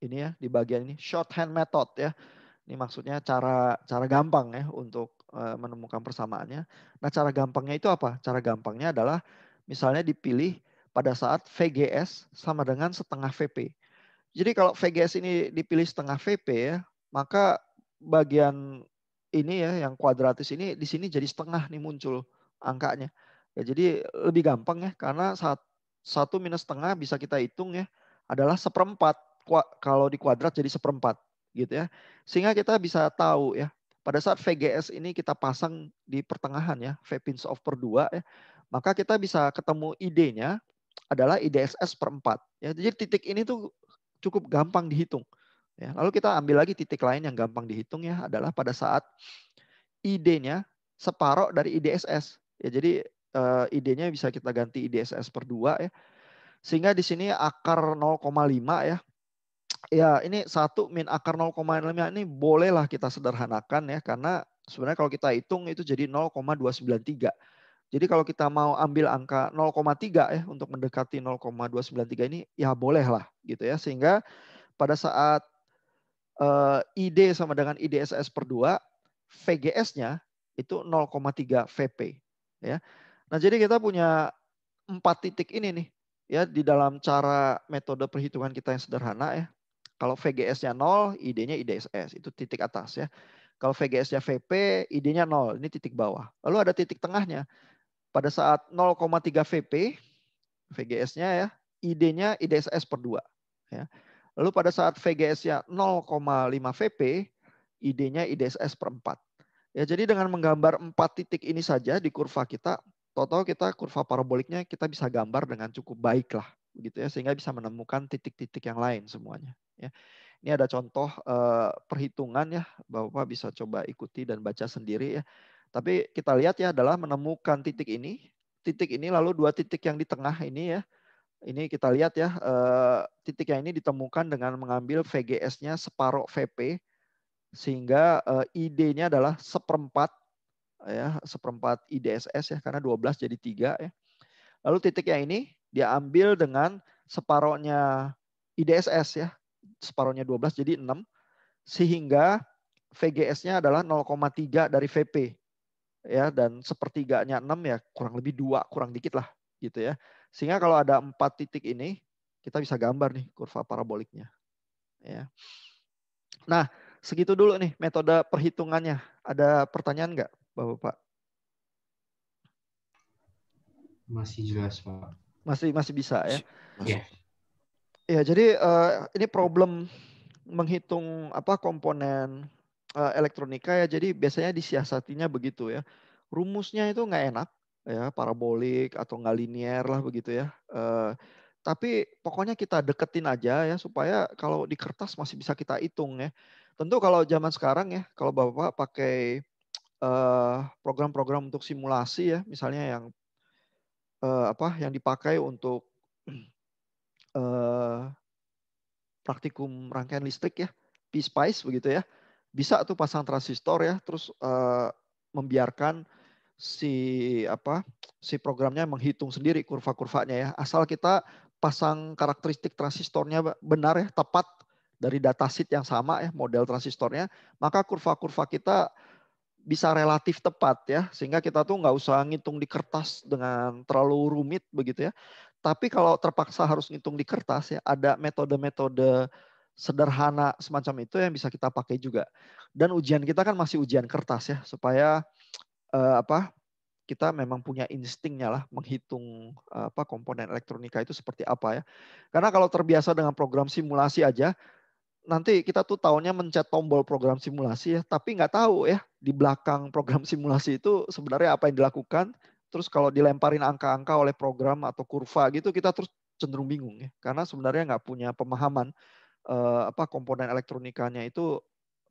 Ini ya di bagian ini shorthand method ya. Ini maksudnya cara cara gampang ya untuk uh, menemukan persamaannya. Nah cara gampangnya itu apa? Cara gampangnya adalah misalnya dipilih pada saat VGS sama dengan setengah VP. Jadi kalau VGS ini dipilih setengah VP ya, maka bagian ini ya yang kuadratis ini di sini jadi setengah nih muncul angkanya. Ya, jadi lebih gampang ya karena saat satu minus setengah bisa kita hitung ya adalah seperempat kalau di kuadrat jadi seperempat gitu ya sehingga kita bisa tahu ya pada saat VGS ini kita pasang di pertengahan ya V pins of per dua ya maka kita bisa ketemu idenya adalah IDSS per 4 ya jadi titik ini tuh cukup gampang dihitung ya lalu kita ambil lagi titik lain yang gampang dihitung ya adalah pada saat idenya nya separoh dari IDSS ya jadi uh, idenya bisa kita ganti IDSS per 2 ya. Sehingga di sini akar 0,5 ya. Ya, ini satu min akar 0,5 ini bolehlah kita sederhanakan ya karena sebenarnya kalau kita hitung itu jadi 0,293. Jadi kalau kita mau ambil angka 0,3 ya untuk mendekati 0,293 ini ya bolehlah gitu ya. Sehingga pada saat uh, eh, ID sama dengan IDSS per 2, VGS-nya itu 0,3 VP ya. Nah, jadi kita punya empat titik ini nih ya di dalam cara metode perhitungan kita yang sederhana ya. Kalau VGS-nya 0, ID-nya IDSS, itu titik atas ya. Kalau VGS-nya VP, ID-nya 0, ini titik bawah. Lalu ada titik tengahnya. Pada saat 0,3 VP, VGS-nya ya, ID-nya IDSS per 2. Ya. Lalu pada saat VGS-nya 0,5 VP, ID-nya IDSS per 4. Ya, jadi dengan menggambar empat titik ini saja di kurva kita, Toto kita kurva paraboliknya kita bisa gambar dengan cukup baik lah, begitu ya, sehingga bisa menemukan titik-titik yang lain semuanya. Ya. Ini ada contoh eh, perhitungan ya, bapak bisa coba ikuti dan baca sendiri ya. Tapi kita lihat ya adalah menemukan titik ini, titik ini lalu dua titik yang di tengah ini ya, ini kita lihat ya eh, titik yang ini ditemukan dengan mengambil VGS-nya separuh VP sehingga eh, ID-nya adalah seperempat ya seperempat IDSS ya karena 12 jadi tiga ya. Lalu titik yang ini dia ambil dengan separohnya IDSS ya. Separohnya 12 jadi 6 sehingga VGS-nya adalah 0,3 dari VP. Ya dan sepertiganya 6 ya kurang lebih dua kurang dikit lah gitu ya. Sehingga kalau ada empat titik ini kita bisa gambar nih kurva paraboliknya. Ya. Nah, segitu dulu nih metode perhitungannya. Ada pertanyaan enggak? Bapak-bapak? Masih jelas, Pak. Masih masih bisa ya. Iya. Yeah. Ya, jadi uh, ini problem menghitung apa komponen uh, elektronika ya. Jadi biasanya disiasatinya begitu ya. Rumusnya itu nggak enak ya, parabolik atau nggak linier lah begitu ya. Uh, tapi pokoknya kita deketin aja ya supaya kalau di kertas masih bisa kita hitung ya. Tentu kalau zaman sekarang ya, kalau Bapak pakai Eh, program-program untuk simulasi ya, misalnya yang eh, apa yang dipakai untuk eh, praktikum rangkaian listrik ya, P-Spice begitu ya. Bisa tuh pasang transistor ya, terus membiarkan si apa si programnya menghitung sendiri kurva-kurvanya ya asal kita pasang karakteristik transistornya benar ya tepat dari datasheet yang sama ya model transistornya maka kurva-kurva kita bisa relatif tepat ya sehingga kita tuh nggak usah ngitung di kertas dengan terlalu rumit begitu ya tapi kalau terpaksa harus ngitung di kertas ya ada metode-metode sederhana semacam itu yang bisa kita pakai juga dan ujian kita kan masih ujian kertas ya supaya eh, apa kita memang punya instingnya lah menghitung eh, apa komponen elektronika itu seperti apa ya. Karena kalau terbiasa dengan program simulasi aja, nanti kita tuh tahunya mencet tombol program simulasi ya, tapi nggak tahu ya di belakang program simulasi itu sebenarnya apa yang dilakukan. Terus kalau dilemparin angka-angka oleh program atau kurva gitu, kita terus cenderung bingung ya, karena sebenarnya nggak punya pemahaman eh, apa komponen elektronikanya itu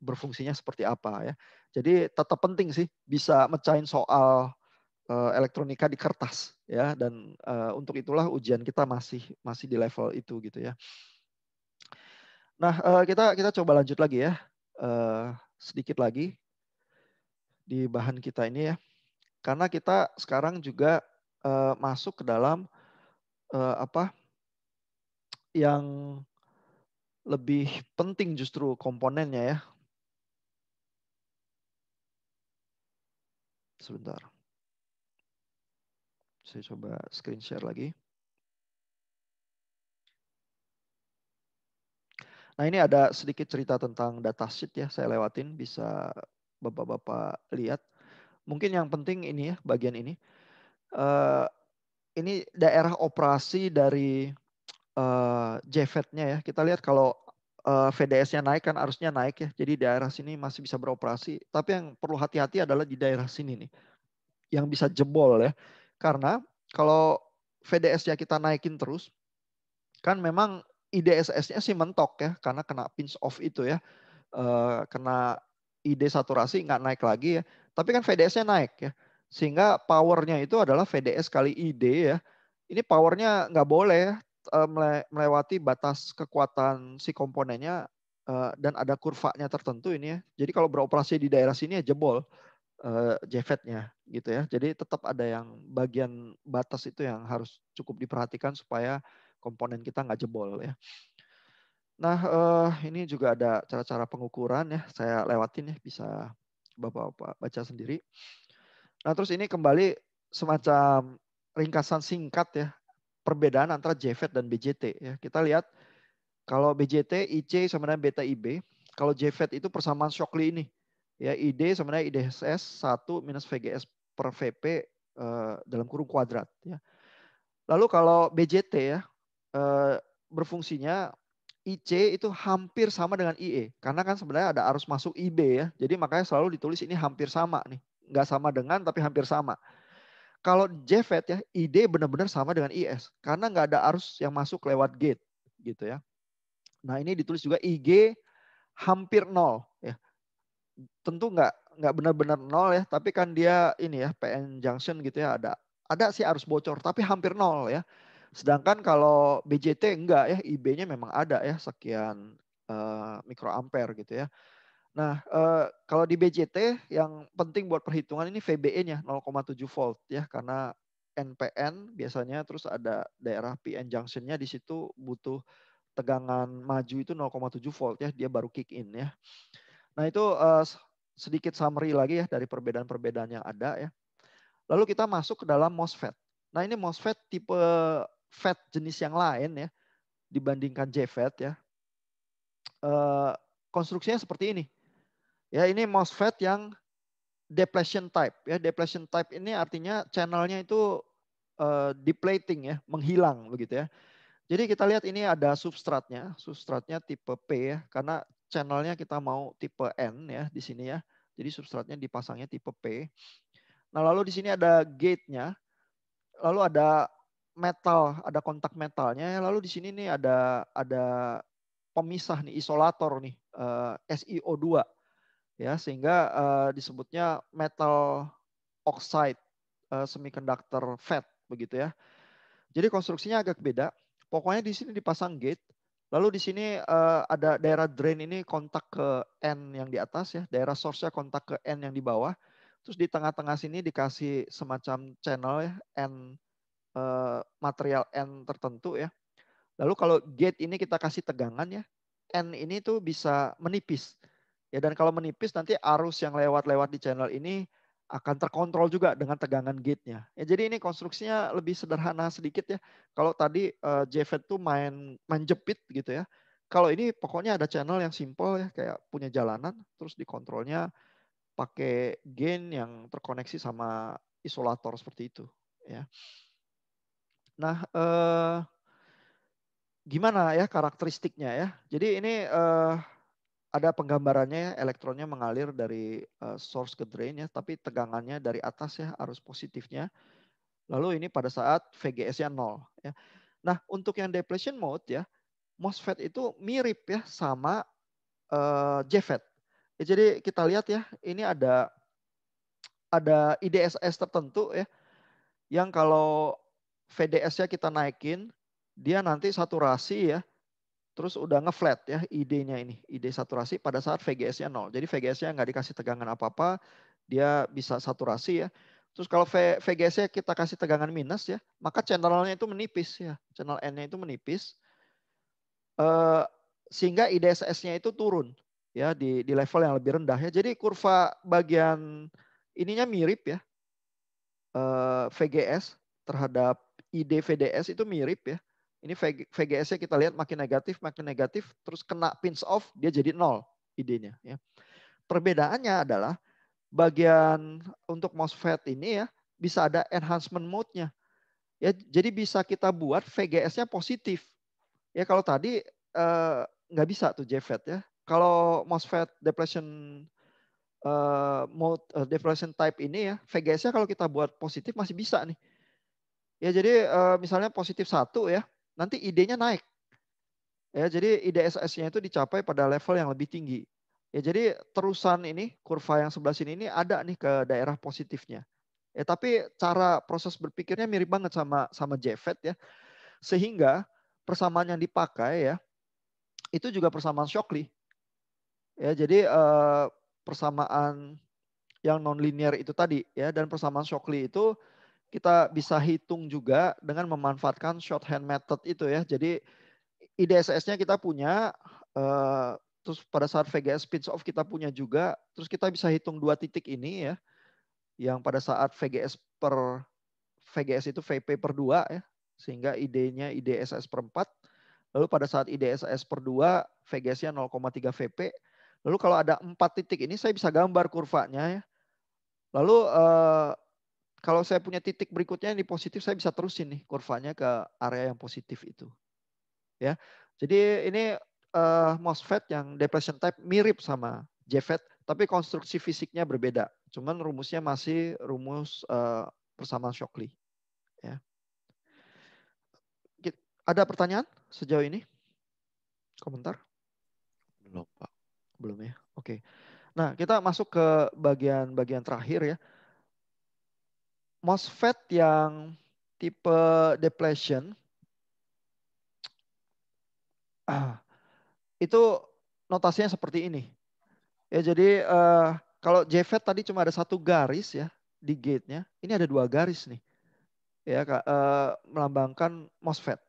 berfungsinya seperti apa ya. Jadi tetap penting sih bisa mecahin soal eh, elektronika di kertas ya, dan eh, untuk itulah ujian kita masih masih di level itu gitu ya. Nah, eh, kita kita coba lanjut lagi ya. Eh, sedikit lagi di bahan kita ini ya. Karena kita sekarang juga eh, masuk ke dalam apa yang lebih penting justru komponennya ya. Sebentar. Saya coba screen share lagi. Nah ini ada sedikit cerita tentang data sheet ya, saya lewatin bisa bapak-bapak lihat. Mungkin yang penting ini ya, bagian ini. Uh, ini daerah operasi dari uh, eh, jfet nya ya. Kita lihat kalau uh, eh, VDS-nya naik kan arusnya naik ya. Jadi daerah sini masih bisa beroperasi. Tapi yang perlu hati-hati adalah di daerah sini nih. Yang bisa jebol ya. Karena kalau VDS-nya kita naikin terus, kan memang IDSS-nya sih mentok ya karena kena pinch off itu ya. Eh, kena ide saturasi nggak naik lagi ya. Tapi kan VDS-nya naik ya. Sehingga powernya itu adalah VDS kali ID ya. Ini powernya nggak boleh ya, eh, melewati batas kekuatan si komponennya eh, dan ada kurvanya tertentu ini ya. Jadi kalau beroperasi di daerah sini ya jebol uh, jefetnya gitu ya. Jadi tetap ada yang bagian batas itu yang harus cukup diperhatikan supaya komponen kita nggak jebol ya. Nah, eh, ini juga ada cara-cara pengukuran ya. Saya lewatin ya, bisa Bapak-bapak baca sendiri. Nah, terus ini kembali semacam ringkasan singkat ya perbedaan antara JFET dan BJT ya. Kita lihat kalau BJT IC sama dengan beta IB, kalau JFET itu persamaan Shockley ini. Ya, ID sama dengan IDSS satu minus VGS per VP eh, dalam kurung kuadrat ya. Lalu kalau BJT ya, Eh, berfungsinya IC itu hampir sama dengan IE karena kan sebenarnya ada arus masuk IB ya. Jadi makanya selalu ditulis ini hampir sama nih. Nggak sama dengan tapi hampir sama. Kalau JFET ya ID benar-benar sama dengan IS karena nggak ada arus yang masuk lewat gate gitu ya. Nah ini ditulis juga IG hampir nol ya. Tentu nggak nggak benar-benar nol ya tapi kan dia ini ya PN junction gitu ya ada ada sih arus bocor tapi hampir nol ya Sedangkan kalau BJT enggak ya, IB-nya memang ada ya sekian uh, mikroampere gitu ya. Nah, uh, kalau di BJT yang penting buat perhitungan ini VBE-nya 0,7 volt ya karena NPN biasanya terus ada daerah PN junction-nya di situ butuh tegangan maju itu 0,7 volt ya, dia baru kick in ya. Nah, itu uh, sedikit summary lagi ya dari perbedaan-perbedaan yang ada ya. Lalu kita masuk ke dalam MOSFET. Nah, ini MOSFET tipe fat jenis yang lain ya dibandingkan JFET ya. Eh, konstruksinya seperti ini. Ya, ini MOSFET yang depletion type ya. Depletion type ini artinya channelnya itu eh, depleting ya, menghilang begitu ya. Jadi kita lihat ini ada substratnya, substratnya tipe P ya, karena channelnya kita mau tipe N ya di sini ya. Jadi substratnya dipasangnya tipe P. Nah lalu di sini ada gate-nya, lalu ada metal, ada kontak metalnya. Lalu di sini nih ada ada pemisah nih isolator nih uh, eh, SiO2 ya sehingga uh, disebutnya metal oxide uh, semiconductor fat begitu ya. Jadi konstruksinya agak beda. Pokoknya di sini dipasang gate, lalu di sini uh, ada daerah drain ini kontak ke N yang di atas ya, daerah source-nya kontak ke N yang di bawah. Terus di tengah-tengah sini dikasih semacam channel ya, N Eh, material N tertentu ya. Lalu kalau gate ini kita kasih tegangan ya, N ini tuh bisa menipis. Ya dan kalau menipis nanti arus yang lewat-lewat di channel ini akan terkontrol juga dengan tegangan gate-nya. Ya jadi ini konstruksinya lebih sederhana sedikit ya. Kalau tadi uh, eh, JFET tuh main main jepit gitu ya. Kalau ini pokoknya ada channel yang simple ya kayak punya jalanan terus dikontrolnya pakai gain yang terkoneksi sama isolator seperti itu ya. Nah, eh, gimana ya karakteristiknya ya? Jadi ini eh, ada penggambarannya ya, elektronnya mengalir dari eh, source ke drain ya, tapi tegangannya dari atas ya arus positifnya. Lalu ini pada saat VGS-nya nol ya. Nah, untuk yang depletion mode ya, MOSFET itu mirip ya sama eh, JFET. Ya, jadi kita lihat ya, ini ada ada IDSS tertentu ya yang kalau VDS-nya kita naikin, dia nanti saturasi ya, terus udah ngeflat ya ID-nya ini, ide saturasi pada saat VGS-nya nol. Jadi VGS-nya nggak dikasih tegangan apa-apa, dia bisa saturasi ya. Terus kalau VGS-nya kita kasih tegangan minus ya, maka channelnya itu menipis ya, channel N-nya itu menipis, eh, sehingga IDSS-nya itu turun ya di, di level yang lebih rendah ya. Jadi kurva bagian ininya mirip ya eh, VGS terhadap ID VDS itu mirip ya. Ini VGS-nya kita lihat makin negatif, makin negatif, terus kena pins off, dia jadi nol ID-nya. Ya. Perbedaannya adalah bagian untuk MOSFET ini ya bisa ada enhancement mode-nya. Ya, jadi bisa kita buat VGS-nya positif. Ya kalau tadi eh, nggak bisa tuh JFET ya. Kalau MOSFET depletion eh, mode eh, depletion type ini ya, VGS-nya kalau kita buat positif masih bisa nih. Ya jadi eh, misalnya positif satu ya, nanti idenya naik. Ya jadi ide ss nya itu dicapai pada level yang lebih tinggi. Ya jadi terusan ini kurva yang sebelah sini ini ada nih ke daerah positifnya. Ya tapi cara proses berpikirnya mirip banget sama sama Jeffet ya. Sehingga persamaan yang dipakai ya itu juga persamaan Shockley. Ya jadi eh, persamaan yang non itu tadi ya dan persamaan Shockley itu kita bisa hitung juga dengan memanfaatkan shorthand method itu ya. Jadi IDSS-nya kita punya, eh, terus pada saat VGS pinch off kita punya juga, terus kita bisa hitung dua titik ini ya, yang pada saat VGS per VGS itu VP per dua ya, sehingga ID-nya IDSS per 4. Lalu pada saat IDSS per dua VGS-nya 0,3 VP. Lalu kalau ada empat titik ini saya bisa gambar kurvanya ya. Lalu eh, kalau saya punya titik berikutnya ini positif, saya bisa terusin nih kurvanya ke area yang positif itu. Ya, jadi ini uh, MOSFET yang depression type mirip sama JFET, tapi konstruksi fisiknya berbeda. Cuman rumusnya masih rumus uh, persamaan Shockley. Ya. Ada pertanyaan sejauh ini? Komentar? Belum, Pak. Belum ya. Oke. Nah, kita masuk ke bagian-bagian terakhir ya MOSFET yang tipe depletion ah, itu notasinya seperti ini. Ya jadi uh, kalau JFET tadi cuma ada satu garis ya di gate-nya, ini ada dua garis nih. Ya uh, melambangkan MOSFET.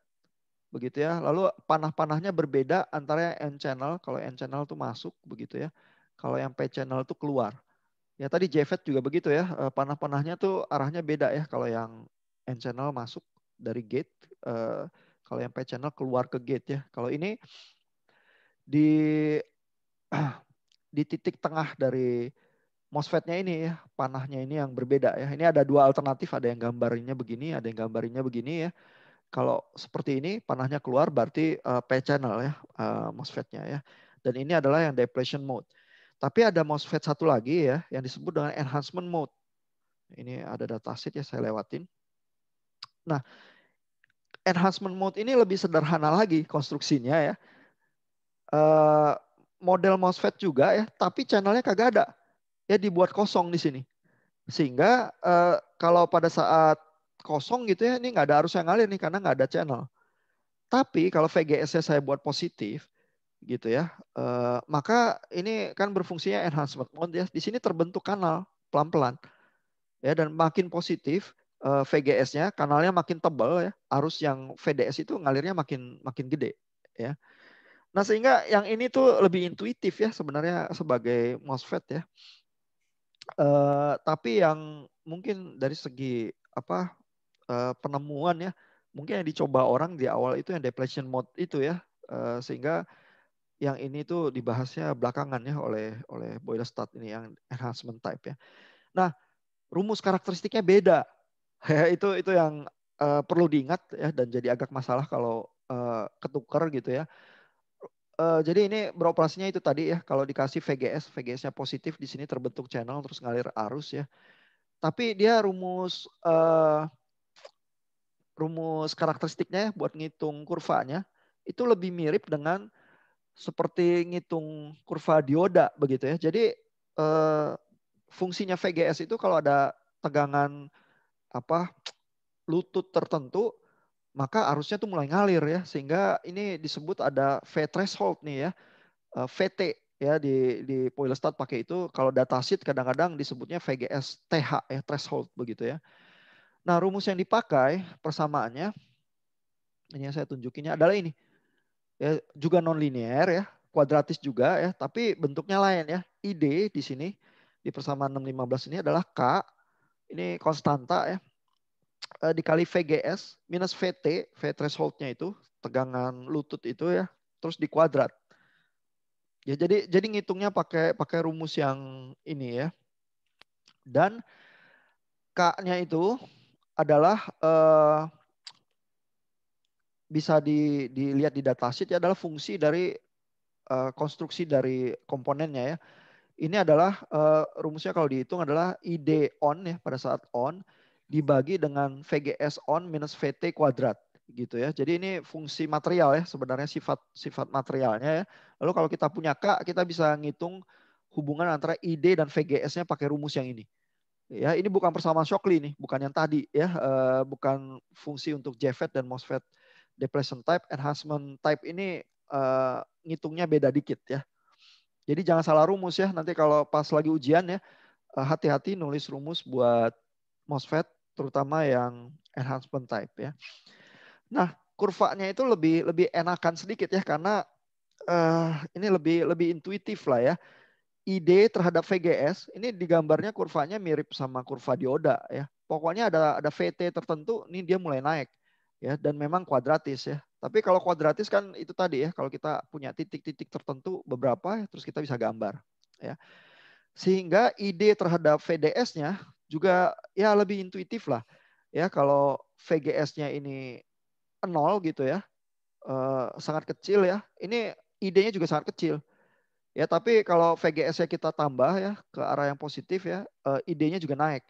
Begitu ya. Lalu panah-panahnya berbeda antara yang N channel, kalau N channel itu masuk begitu ya. Kalau yang P channel itu keluar. Ya tadi Jefet juga begitu ya, eh, panah-panahnya tuh arahnya beda ya. Kalau yang N channel masuk dari gate, eh, kalau yang P channel keluar ke gate ya. Kalau ini di di titik tengah dari MOSFET-nya ini ya, panahnya ini yang berbeda ya. Ini ada dua alternatif, ada yang gambarnya begini, ada yang gambarnya begini ya. Kalau seperti ini panahnya keluar berarti uh, eh, P channel ya, uh, MOSFET-nya ya. Dan ini adalah yang depletion mode. Tapi ada MOSFET satu lagi ya yang disebut dengan enhancement mode. Ini ada sheet ya saya lewatin. Nah, enhancement mode ini lebih sederhana lagi konstruksinya ya. Eh, model MOSFET juga ya, tapi channelnya kagak ada. Ya dibuat kosong di sini. Sehingga eh, kalau pada saat kosong gitu ya, ini nggak ada arus yang ngalir nih karena nggak ada channel. Tapi kalau VGS-nya saya buat positif, gitu ya. Uh, maka ini kan berfungsinya enhancement mode ya. Di sini terbentuk kanal pelan-pelan. Ya dan makin positif uh, eh, VGS-nya, kanalnya makin tebal ya. Arus yang VDS itu ngalirnya makin makin gede ya. Nah, sehingga yang ini tuh lebih intuitif ya sebenarnya sebagai MOSFET ya. Uh, tapi yang mungkin dari segi apa uh, penemuan ya, mungkin yang dicoba orang di awal itu yang depletion mode itu ya. Uh, sehingga yang ini tuh dibahasnya belakangan ya oleh oleh Boylestad ini yang enhancement type ya. Nah, rumus karakteristiknya beda. Ya, itu itu yang uh, perlu diingat ya dan jadi agak masalah kalau uh, eh, ketukar gitu ya. Uh, jadi ini beroperasinya itu tadi ya kalau dikasih VGS, VGS-nya positif di sini terbentuk channel terus ngalir arus ya. Tapi dia rumus uh, rumus karakteristiknya ya buat ngitung kurvanya itu lebih mirip dengan seperti ngitung kurva dioda begitu ya. Jadi eh, fungsinya VGS itu kalau ada tegangan apa lutut tertentu maka arusnya tuh mulai ngalir ya sehingga ini disebut ada V threshold nih ya. Eh, VT ya di di Poilestat pakai itu kalau data sheet kadang-kadang disebutnya VGS TH ya threshold begitu ya. Nah, rumus yang dipakai persamaannya ini yang saya tunjukinnya adalah ini ya juga nonlinier ya, kuadratis juga ya, tapi bentuknya lain ya. Ide di sini di persamaan 615 ini adalah K ini konstanta ya eh, dikali VGS minus VT, V thresholdnya itu tegangan lutut itu ya, terus di kuadrat. Ya jadi jadi ngitungnya pakai pakai rumus yang ini ya. Dan K-nya itu adalah eh, bisa di, dilihat di datasheet ya adalah fungsi dari uh, konstruksi dari komponennya ya. Ini adalah uh, rumusnya kalau dihitung adalah ID on ya pada saat on dibagi dengan VGS on minus VT kuadrat gitu ya. Jadi ini fungsi material ya sebenarnya sifat sifat materialnya ya. Lalu kalau kita punya K kita bisa ngitung hubungan antara ID dan VGS-nya pakai rumus yang ini ya ini bukan persamaan Shockley nih bukan yang tadi ya eh, bukan fungsi untuk JFET dan MOSFET Depression type, enhancement type ini uh, ngitungnya beda dikit ya. Jadi jangan salah rumus ya. Nanti kalau pas lagi ujian ya, eh, hati-hati uh, nulis rumus buat MOSFET, terutama yang enhancement type ya. Nah, kurvanya itu lebih lebih enakan sedikit ya karena uh, ini lebih lebih intuitif lah ya. ID terhadap VGS ini digambarnya kurvanya mirip sama kurva dioda ya. Pokoknya ada ada VT tertentu ini dia mulai naik ya dan memang kuadratis ya. Tapi kalau kuadratis kan itu tadi ya, kalau kita punya titik-titik tertentu beberapa ya, terus kita bisa gambar ya. Sehingga ide terhadap VDS-nya juga ya lebih intuitif lah. Ya kalau VGS-nya ini nol gitu ya. Eh, sangat kecil ya. Ini idenya juga sangat kecil. Ya, tapi kalau VGS-nya kita tambah ya ke arah yang positif ya, eh, idenya juga naik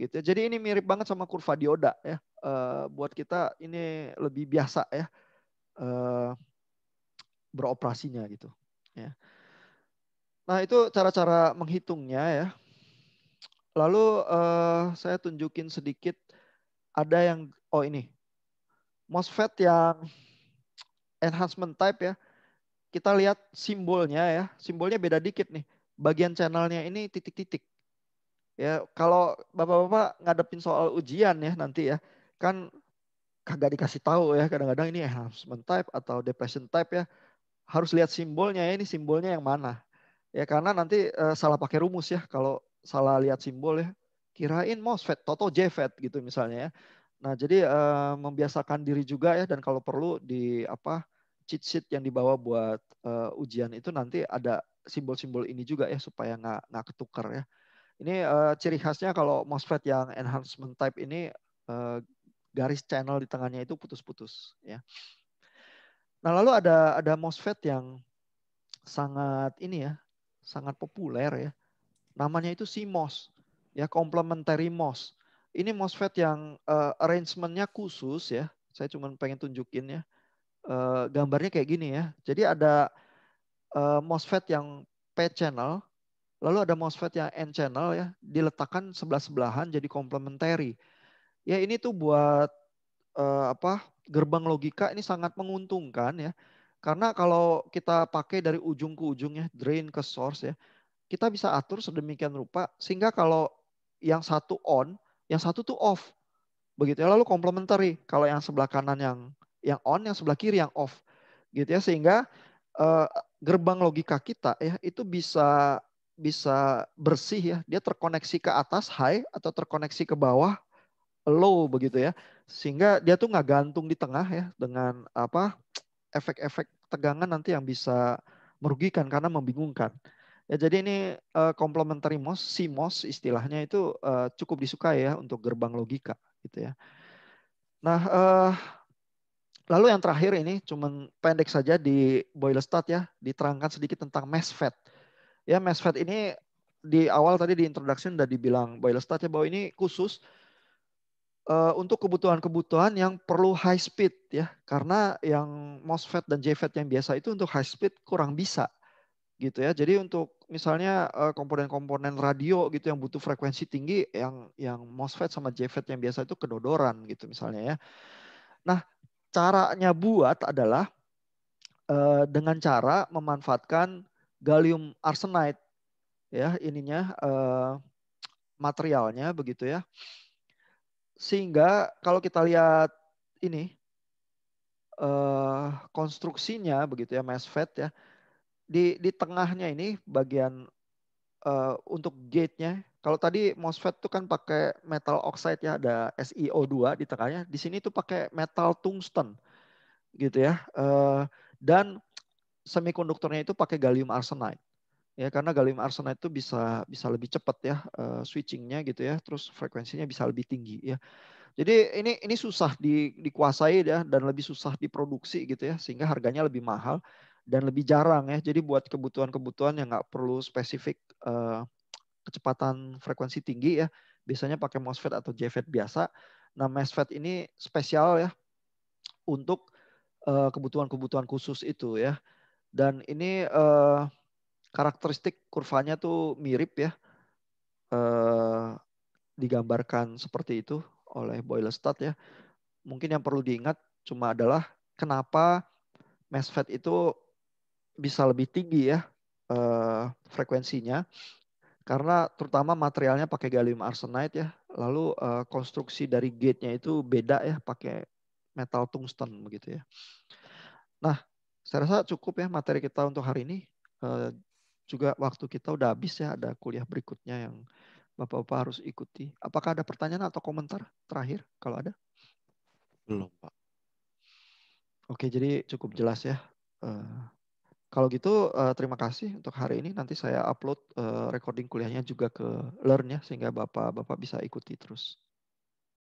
gitu. Jadi ini mirip banget sama kurva dioda ya Eh, buat kita ini lebih biasa ya uh, beroperasinya gitu. Ya. Nah itu cara-cara menghitungnya ya. Lalu uh, saya tunjukin sedikit ada yang oh ini MOSFET yang enhancement type ya. Kita lihat simbolnya ya. Simbolnya beda dikit nih. Bagian channelnya ini titik-titik. Ya, kalau Bapak-bapak ngadepin soal ujian ya nanti ya kan kagak dikasih tahu ya kadang-kadang ini enhancement type atau depression type ya harus lihat simbolnya ya ini simbolnya yang mana ya karena nanti uh, salah pakai rumus ya kalau salah lihat simbol ya kirain MOSFET toto JFET gitu misalnya ya nah jadi uh, membiasakan diri juga ya dan kalau perlu di apa cheat sheet yang dibawa buat uh, ujian itu nanti ada simbol-simbol ini juga ya supaya nggak nggak ketukar ya ini uh, ciri khasnya kalau MOSFET yang enhancement type ini uh, garis channel di tengahnya itu putus-putus ya. Nah, lalu ada ada MOSFET yang sangat ini ya, sangat populer ya. Namanya itu CMOS ya, complementary MOS. Ini MOSFET yang uh, arrangement-nya khusus ya. Saya cuma pengen tunjukin ya. Uh, gambarnya kayak gini ya. Jadi ada uh, eh, MOSFET yang P channel, lalu ada MOSFET yang N channel ya, diletakkan sebelah-sebelahan jadi complementary ya ini tuh buat eh, apa gerbang logika ini sangat menguntungkan ya karena kalau kita pakai dari ujung ke ujungnya drain ke source ya kita bisa atur sedemikian rupa sehingga kalau yang satu on yang satu tuh off begitu ya lalu complementary kalau yang sebelah kanan yang yang on yang sebelah kiri yang off gitu ya sehingga eh, gerbang logika kita ya itu bisa bisa bersih ya dia terkoneksi ke atas high atau terkoneksi ke bawah low begitu ya. Sehingga dia tuh nggak gantung di tengah ya dengan apa efek-efek tegangan nanti yang bisa merugikan karena membingungkan. Ya, jadi ini uh, complementary MOS, CMOS istilahnya itu uh, cukup disukai ya untuk gerbang logika gitu ya. Nah, uh, lalu yang terakhir ini cuman pendek saja di start ya, diterangkan sedikit tentang MESFET. Ya, MESFET ini di awal tadi di introduction sudah dibilang start ya bahwa ini khusus Eh, untuk kebutuhan-kebutuhan yang perlu high speed ya karena yang MOSFET dan JFET yang biasa itu untuk high speed kurang bisa gitu ya jadi untuk misalnya eh, komponen-komponen radio gitu yang butuh frekuensi tinggi yang yang MOSFET sama JFET yang biasa itu kedodoran gitu misalnya ya nah caranya buat adalah eh, dengan cara memanfaatkan gallium arsenide ya ininya materialnya begitu ya sehingga kalau kita lihat ini uh, konstruksinya begitu ya MOSFET ya di di tengahnya ini bagian uh, untuk gate-nya. Kalau tadi MOSFET itu kan pakai metal oxide ya ada SiO2 di tengahnya. Di sini itu pakai metal tungsten gitu ya. Uh, dan semikonduktornya itu pakai gallium arsenide ya karena gallium arsenide itu bisa bisa lebih cepat ya uh, switchingnya gitu ya terus frekuensinya bisa lebih tinggi ya jadi ini ini susah di, dikuasai ya dan lebih susah diproduksi gitu ya sehingga harganya lebih mahal dan lebih jarang ya jadi buat kebutuhan-kebutuhan yang nggak perlu spesifik uh, kecepatan frekuensi tinggi ya biasanya pakai MOSFET atau JFET biasa nah MOSFET ini spesial ya untuk eh, kebutuhan-kebutuhan khusus itu ya dan ini uh, karakteristik kurvanya tuh mirip ya. Eh, digambarkan seperti itu oleh Boylestad ya. Mungkin yang perlu diingat cuma adalah kenapa fat itu bisa lebih tinggi ya eh, frekuensinya karena terutama materialnya pakai gallium arsenide ya lalu eh, konstruksi dari gate-nya itu beda ya pakai metal tungsten begitu ya nah saya rasa cukup ya materi kita untuk hari ini eh, juga waktu kita udah habis ya, ada kuliah berikutnya yang Bapak-Bapak harus ikuti. Apakah ada pertanyaan atau komentar terakhir kalau ada? Belum, Pak. Oke, jadi cukup jelas ya. Uh, kalau gitu uh, terima kasih untuk hari ini. Nanti saya upload uh, recording kuliahnya juga ke Learn ya sehingga Bapak-bapak bisa ikuti terus.